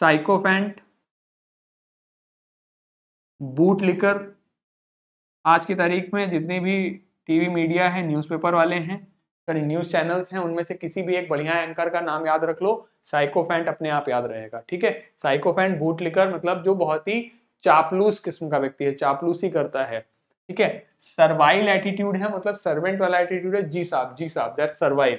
B: साइकोफेंट बूट लिकर आज की तारीख में जितने भी
A: टीवी मीडिया है न्यूज़पेपर वाले हैं सॉरी न्यूज चैनल्स हैं उनमें से किसी भी एक बढ़िया एंकर का नाम याद रख लो साइकोफेंट अपने आप याद रहेगा ठीक है साइकोफेंट बूट लिकर मतलब जो बहुत ही चापलूस किस्म का व्यक्ति है चापलूसी करता है ठीक है सर्वाइल एटीट्यूड है मतलब सर्वेंट वाला एटीट्यूड है जी साहब जी साहब दैट सर्वाइव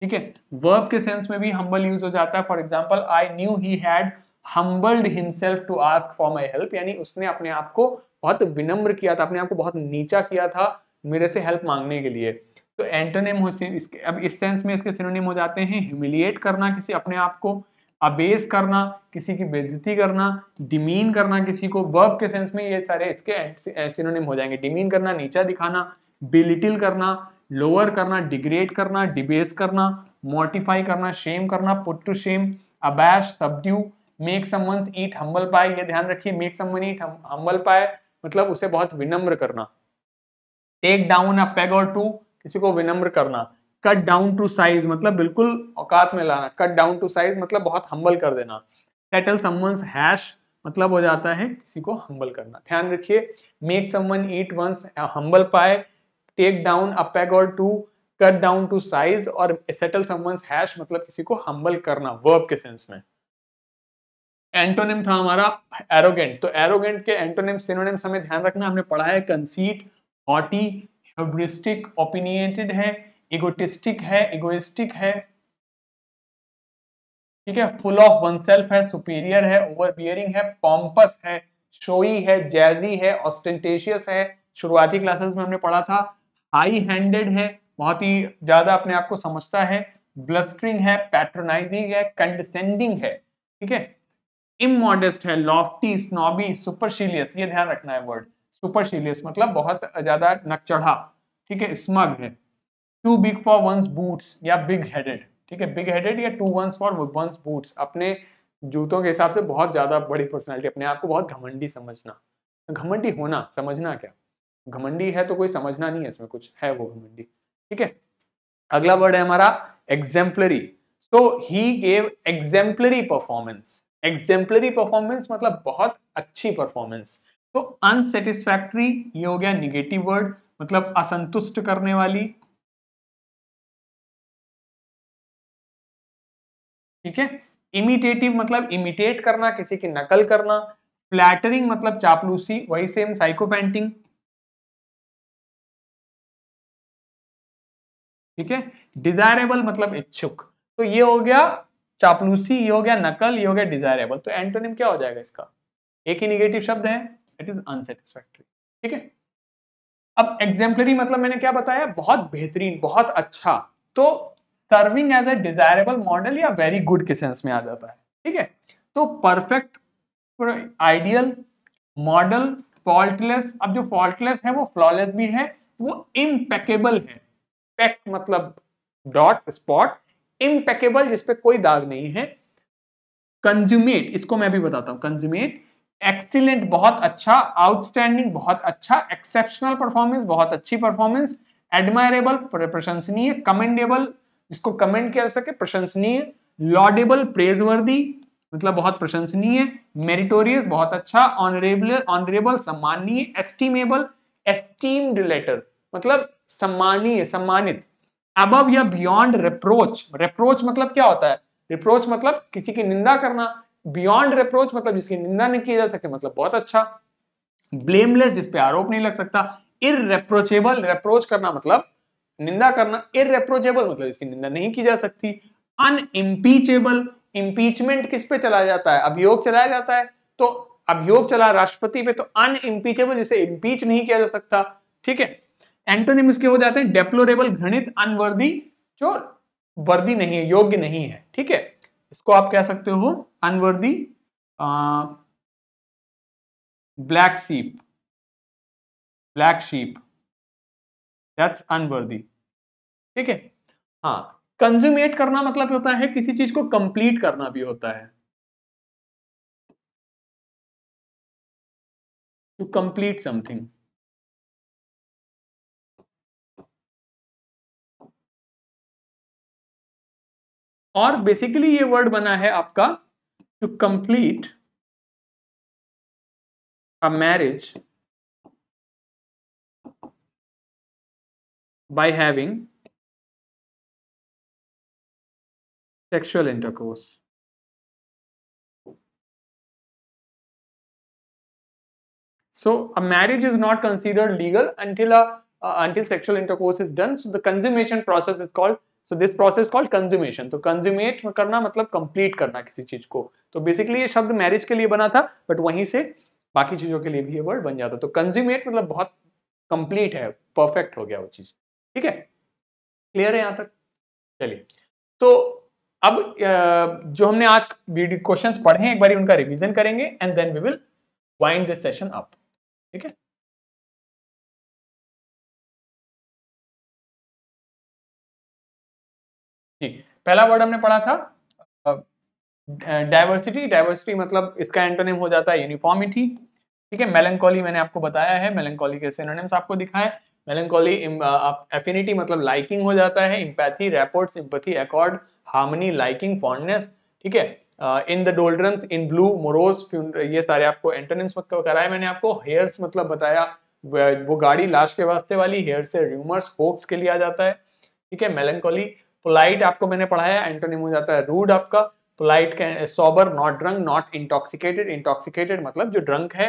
A: ठीक है वर्ब के सेंस में भी हम्बल यूज हो जाता है for example I knew he had humbled himself to ask for my help यानी उसने अपने आप को बहुत विनम्र किया था अपने आप को बहुत नीचा किया था मेरे से हेल्प मांगने के लिए तो एंटोनेम हो इसके अब इस सेंस में इसके सिनोनिम हो जाते हैं ह्यूमिलिएट करना किसी अपने आप को अबेस करना किसी की बेजती करना डिमीन करना किसी को वर्ब के सेंस में ये सारे इसके सिनोनिम हो जाएंगे डिमीन करना नीचा दिखाना बिलिटिल करना लोअर करना डिग्रेड करना डिबेस करना मोटिफाई करना शेम करना put to shame abash subdue make someone's eat humble pie ये ध्यान रखिए मेक समवन ईट हम्बल पाए मतलब उसे बहुत विनम्र करना टेक डाउन अ पेग और टू किसी को विनम्र करना कट डाउन टू साइज मतलब बिल्कुल औकात में लाना कट डाउन टू साइज मतलब बहुत हम्बल कर देना सेटल समवंस हैश मतलब हो जाता है किसी को हम्बल करना ध्यान रखिए make someone eat one's humble pie take down a peg और two cut down to size और सेटल समवंस हैश मतलब किसी को हम्बल करना वर्ब के सेंस में एंटोनिम था हमारा एरोगेंट तो एरोगेंट के एंटोनिम सिनोनिम्स हमें ध्यान रखना हमने पढ़ा है कंसीट हॉटी हेब्रिस्टिक ओपिनियटेड है इगोटिस्टिक है इगोइस्टिक है ठीक है फुल ऑफ वन सेल्फ है सुपीरियर है ओवरबियरिंग है पॉम्पस है शोई है जैजी है ऑस्टेंटेशियस है शुरुआती क्लासेस में हमने पढ़ा था हाई हैंडेड है बहुत ही ज्यादा अपने आप को समझता है ब्लस्टरिंग है पैट्रोनाइजिंग है कंडसेंडिंग है ठीक है इमोडेस्ट है लॉफ्टी स्नॉबी सुपरशीलियस ये ध्यान रखना है वर्ड सुपरशिलियस मतलब बहुत ज्यादा नकचढ़ा ठीक है स्मग है too big for one's boots या बिग हेडेड ठीक है बिग हेडेड या too one's for one's boots अपने जूतों के हिसाब से बहुत ज्यादा बड़ी पर्सनैलिटी अपने आप को बहुत घमंडी समझना घमंडी होना समझना क्या घमंडी है तो कोई समझना नहीं है इसमें कुछ है वो घमंडी ठीक है अगला वर्ड है हमारा exemplary so he gave exemplary performance exemplary performance मतलब बहुत
B: अच्छी परफॉर्मेंस तो अनसेटिस्फैक्ट्री ये हो गया निगेटिव वर्ड मतलब असंतुष्ट करने वाली ठीक है इमिटेटिव मतलब इमिटेट करना किसी की नकल करना फ्लैटरिंग मतलब चापलूसी वही सेम साइकोफेंटिंग ठीक है डिजायरेबल मतलब इच्छुक तो ये हो
A: गया चापलूसी ये हो गया नकल ये हो गया डिजायरेबल तो एंटोनिम क्या हो जाएगा इसका एक ही निगेटिव शब्द है इट इज अनसेटिस्फैक्ट्री ठीक है अब एग्जाम्पलरी मतलब मैंने क्या बताया बहुत बेहतरीन बहुत अच्छा तो serving as a desirable model या वेरी गुड के सेंस में आ जाता है ठीक है तो परफेक्ट आइडियल मॉडल फॉल्टलेस अब जो फॉल्टलेस है वो फ्लॉलेस भी है वो इम्पेकेबल है पैक मतलब डॉट स्पॉट इम्पेकेबल जिसपे कोई दाग नहीं है कंज्यूमेट इसको मैं भी बताता हूं कंज्यूमेट एक्सीलेंट बहुत अच्छा आउटस्टैंडिंग बहुत अच्छा एक्सेप्शनल परफॉर्मेंस बहुत अच्छी परफॉर्मेंस एडमायरेबल प्रशंसनीय कमेंडेबल जिसको कमेंट किया जा सके प्रशंसनीय लॉडेबल प्रेजवर्दी मतलब बहुत प्रशंसनीय मेरिटोरियस बहुत अच्छा ऑनरेबल ऑनरेबल सम्माननीय एस्टीमेबल एस्टीम्ड लेटर मतलब सम्मानीय सम्मानित अबव या बियॉन्ड रिप्रोच रिप्रोच मतलब क्या होता है रिप्रोच मतलब किसी की निंदा करना बियॉन्ड रिप्रोच मतलब जिसकी निंदा नहीं की जा सके मतलब बहुत अच्छा ब्लेमलेस जिसपे आरोप नहीं लग सकता इेप्रोचेबल रेप्रोच करना मतलब निंदा करना इेप्रोचेबल मतलब इसकी निंदा नहीं की जा सकती अनइम्पीचेबल इम्पीचमेंट किस पे चलाया जाता है अभियोग चलाया जाता है तो अभियोग चला राष्ट्रपति पे तो अनइम्पीचेबल जिसे इम्पीच नहीं किया जा सकता ठीक है एंटोनिम इसके हो जाते हैं डेप्लोरेबल घृणित अनवर्दी जो वर्दी नहीं है योग्य नहीं है
B: ठीक है इसको आप कह सकते हो unworthy black sheep black sheep that's unworthy ठीक है हाँ कंज्यूमेट करना मतलब होता है किसी चीज को कंप्लीट करना भी होता है टू कंप्लीट समथिंग और बेसिकली ये वर्ड बना है आपका to complete a marriage by having sexual intercourse so a marriage is not considered legal until a uh, until
A: sexual intercourse is done so the consummation process is called so this process called consummation तो consummate करना मतलब complete करना किसी चीज को तो basically ये शब्द मैरिज के लिए बना था बट वहीं से बाकी चीजों के लिए भी ये वर्ड बन जाता तो कंज्यूमेट मतलब बहुत कंप्लीट है परफेक्ट हो गया वो चीज ठीक है क्लियर है यहाँ तक चलिए तो अब
B: जो हमने आज क्वेश्चंस पढ़े हैं एक बार उनका रिवीजन करेंगे and then we will wind this session up ठीक है ठीक पहला वर्ड हमने पढ़ा था डायवर्सिटी डायवर्सिटी मतलब इसका एंटोनिम हो जाता है यूनिफॉर्मिटी
A: ठीक है मेलनकॉली मैंने आपको बताया है मेलनकॉली के सिनोनिम्स आपको दिखाए मेलनकॉली एफिनिटी मतलब लाइकिंग हो जाता है empathy rapport sympathy accord harmony liking fondness ठीक है in the doldrums in blue morose ये सारे आपको एंटोनिम्स कराए मैंने आपको हेयर्स मतलब बताया वो गाड़ी लाश के वास्ते वाली हेयर से र्यूमर्स होप्स के लिए आ जाता है ठीक है मेलनकॉली पोलाइट आपको मैंने पढ़ाया एंटोनिम हो जाता है रूड आपका polite sober not drunk not intoxicated intoxicated मतलब जो ड्रंक है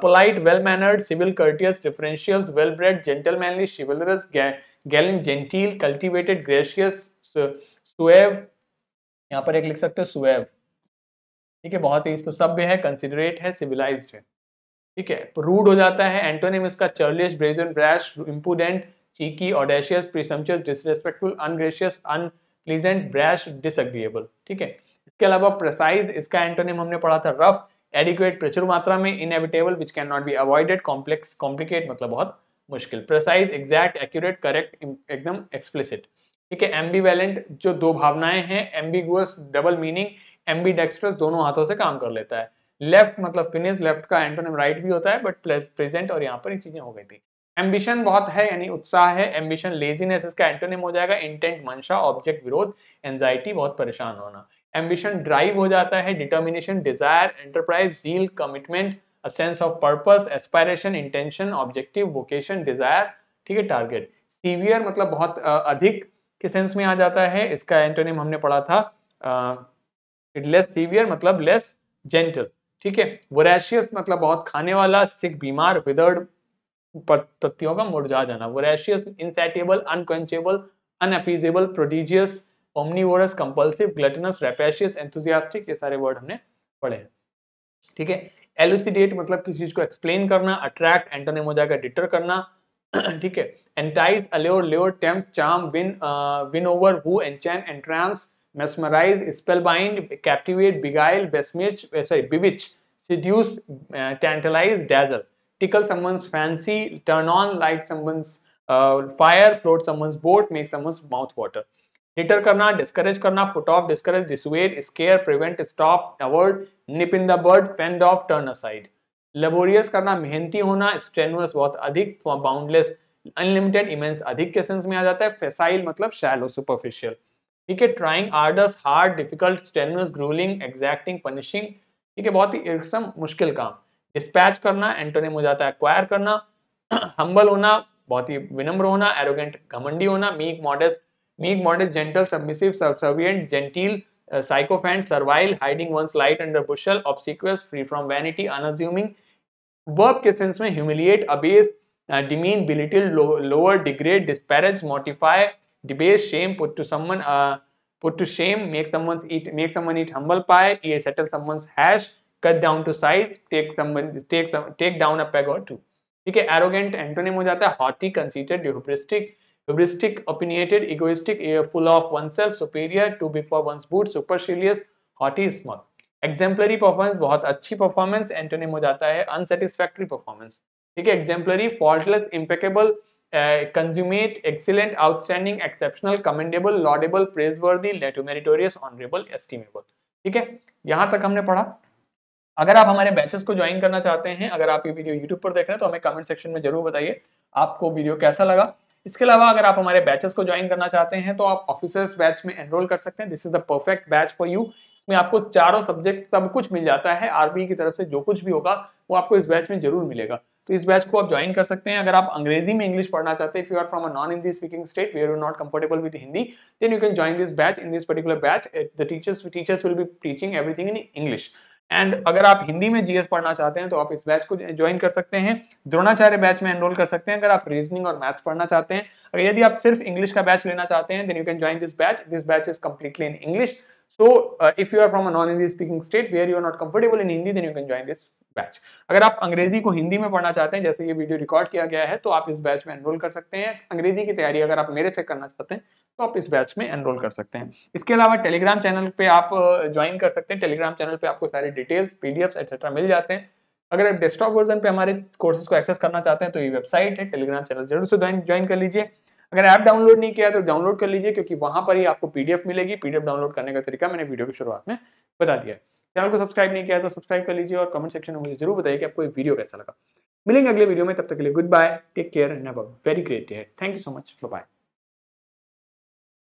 A: polite well mannered civil courteous deferential well bred gentlemanly chivalrous gallant genteel cultivated gracious suave यहाँ पर एक लिख सकते हो सुव ठीक है बहुत ही इसको सभ्य है कंसिडरेट है सिविलाइज्ड है ठीक है रूड हो जाता है एंटोनिम इसका churlish brazen brash impudent cheeky audacious presumptuous disrespectful ungracious unpleasant brash disagreeable ठीक है इसके अलावा प्रसाइज इसका एंटोनिम हमने पढ़ा था रफ एडिक्वेट प्रचुर मात्रा में inevitable which can not be avoided complex complicate मतलब बहुत मुश्किल प्रसाइज एग्जैक्ट एक्यूरेट करेक्ट एकदम एक्सप्लिसिट ठीक है वैलेंट जो दो भावनाएं हैं ambiguous double meaning ambidextrous दोनों हाथों से काम कर लेता है लेफ्ट मतलब फिनिश लेफ्ट का एंटोनिम राइट right भी होता है बट प्रेजेंट और यहाँ पर ये चीजें हो गई थी एम्बिशन बहुत है यानी उत्साह है एम्बिशन लेजीनेस इसका एंटोनिम हो जाएगा इंटेंट मंशा ऑब्जेक्ट विरोध एंजाइटी बहुत परेशान होना एम्बिशन ड्राइव हो जाता है determination desire enterprise zeal commitment a sense of purpose aspiration intention objective vocation desire ठीक है टारगेट सीवियर मतलब बहुत अधिक के सेंस में आ जाता है इसका एंटोनिम हमने पढ़ा था इट लेस सीवियर मतलब लेस जेंटल ठीक है वोरेशियस मतलब बहुत खाने वाला सिक बीमार विदर्ड तथ्यों का मुरझा जाना वो voracious insatiable unquenchable unappeasable prodigious omnivorous compulsive gluttonous rapacious enthusiastic ये सारे वर्ड हमने पढ़े हैं ठीक है एलुसिडेट मतलब किसी चीज को एक्सप्लेन करना अट्रैक्ट एंटोनिम हो जाएगा डिटर करना ठीक है एंटाइज allure lure tempt charm win win over woo enchant entrance mesmerize, spellbind captivate beguile sorry, sorry bewitch seduce tantalize, dazzle. tickle someone's fancy, turn on, light someone's uh, fire, float someone's boat, make someone's mouth water. Deter karna, discourage karna, put off, discourage, dissuade, scare, prevent, stop, avoid, nip in the bud, fend off, turn aside. Laborious karna, mehenti hona, strenuous, bahut adhik, boundless, unlimited, immense, adhik ke sense mein aa jata hai, facile matlab shallow, superficial. ठीक है trying arduous hard difficult strenuous gruelling exacting punishing ठीक है बहुत ही एकदम मुश्किल काम dispatch करना antonym हो जाता है एक्वायर करना हम्बल होना बहुत ही विनम्र होना एरोगेंट घमंडी होना meek modest meek modest gentle submissive subservient genteel sycophant servile hiding one's light under bushel obsequious free from vanity unassuming verb के सेंस में humiliate abase demean belittle lower degrade disparage mortify debase shame put to someone put to shame make make eat make make eat humble pie ये settle someone's hash cut down to size take take take down a peg और two ठीक है arrogant antonym हो जाता है haughty conceited hubristic hubristic opinionated egoistic full of oneself superior too big for one's boot supercilious haughty smug exemplary performance बहुत अच्छी performance antonym हो जाता है अनसेटिस्फैक्ट्री परफॉर्मेंस ठीक है exemplary faultless impeccable consummate excellent outstanding exceptional commendable laudable praiseworthy लेटो meritorious honourable estimable ठीक है यहाँ तक हमने पढ़ा अगर आप हमारे बैचेस को ज्वाइन करना चाहते हैं अगर आप ये वीडियो यूट्यूब पर देख रहे हैं तो हमें कमेंट सेक्शन में जरूर बताइए आपको वीडियो कैसा लगा इसके अलावा अगर आप हमारे बैचेस को ज्वाइन करना चाहते हैं तो आप ऑफिसर्स बैच में एनरोल कर सकते हैं this is the perfect batch for you इसमें आपको चारों सब्जेक्ट सब कुछ मिल जाता है आरबी की तरफ से जो कुछ भी होगा वो आपको इस बैच में जरूर मिलेगा तो इस बैच को आप ज्वाइन कर सकते हैं अगर आप अंग्रेजी में इंग्लिश पढ़ना चाहते हैं if you are from a non Hindi speaking state we are not comfortable with Hindi then you can join this batch in this particular batch the teachers teachers will be teaching everything in English and अगर आप हिंदी में GS पढ़ना चाहते हैं तो आप इस batch को ज्वाइन कर सकते हैं द्रोणाचार्य बैच में एनरोल कर सकते हैं अगर आप रीजनिंग और मैथ्स पढ़ना चाहते हैं अगर यदि आप सिर्फ इंग्लिश का बैच लेना चाहते हैं then you can join this batch this batch is completely in English so if you are from a non Hindi speaking state where you are not comfortable in Hindi then you can join this batch अगर आप अंग्रेजी को हिंदी में पढ़ना चाहते हैं जैसे ये वीडियो रिकॉर्ड किया गया है तो आप इस बैच में एनरोल कर सकते हैं अंग्रेजी की तैयारी अगर आप मेरे से करना चाहते हैं तो आप इस बैच में एनरोल कर सकते हैं इसके अलावा टेलीग्राम चैनल पे आप ज्वाइन कर सकते हैं टेलीग्राम चैनल पे आपको सारे डिटेल्स पीडीएफ एक्सेट्रा मिल जाते हैं अगर आप डेस्कटॉप वर्जन पे हमारे कोर्सेज को एक्सेस करना चाहते हैं तो ये वेबसाइट है टेलीग्राम चैनल जरूर से ज्वाइन कर लीजिए अगर ऐप डाउनलोड नहीं किया तो डाउनलोड कर लीजिए क्योंकि वहां पर ही आपको पीडीएफ मिलेगी पीडीएफ डाउनलोड करने का तरीका मैंने वीडियो की शुरुआत में बता दिया है चैनल को सब्सक्राइब नहीं किया तो सब्सक्राइब कर लीजिए और कमेंट सेक्शन में मुझे जरूर बताइए कि
B: आपको ये वीडियो कैसा लगा मिलेंगे अगले वीडियो में तब तक के लिए goodbye take care and have a very great day thank you so much bye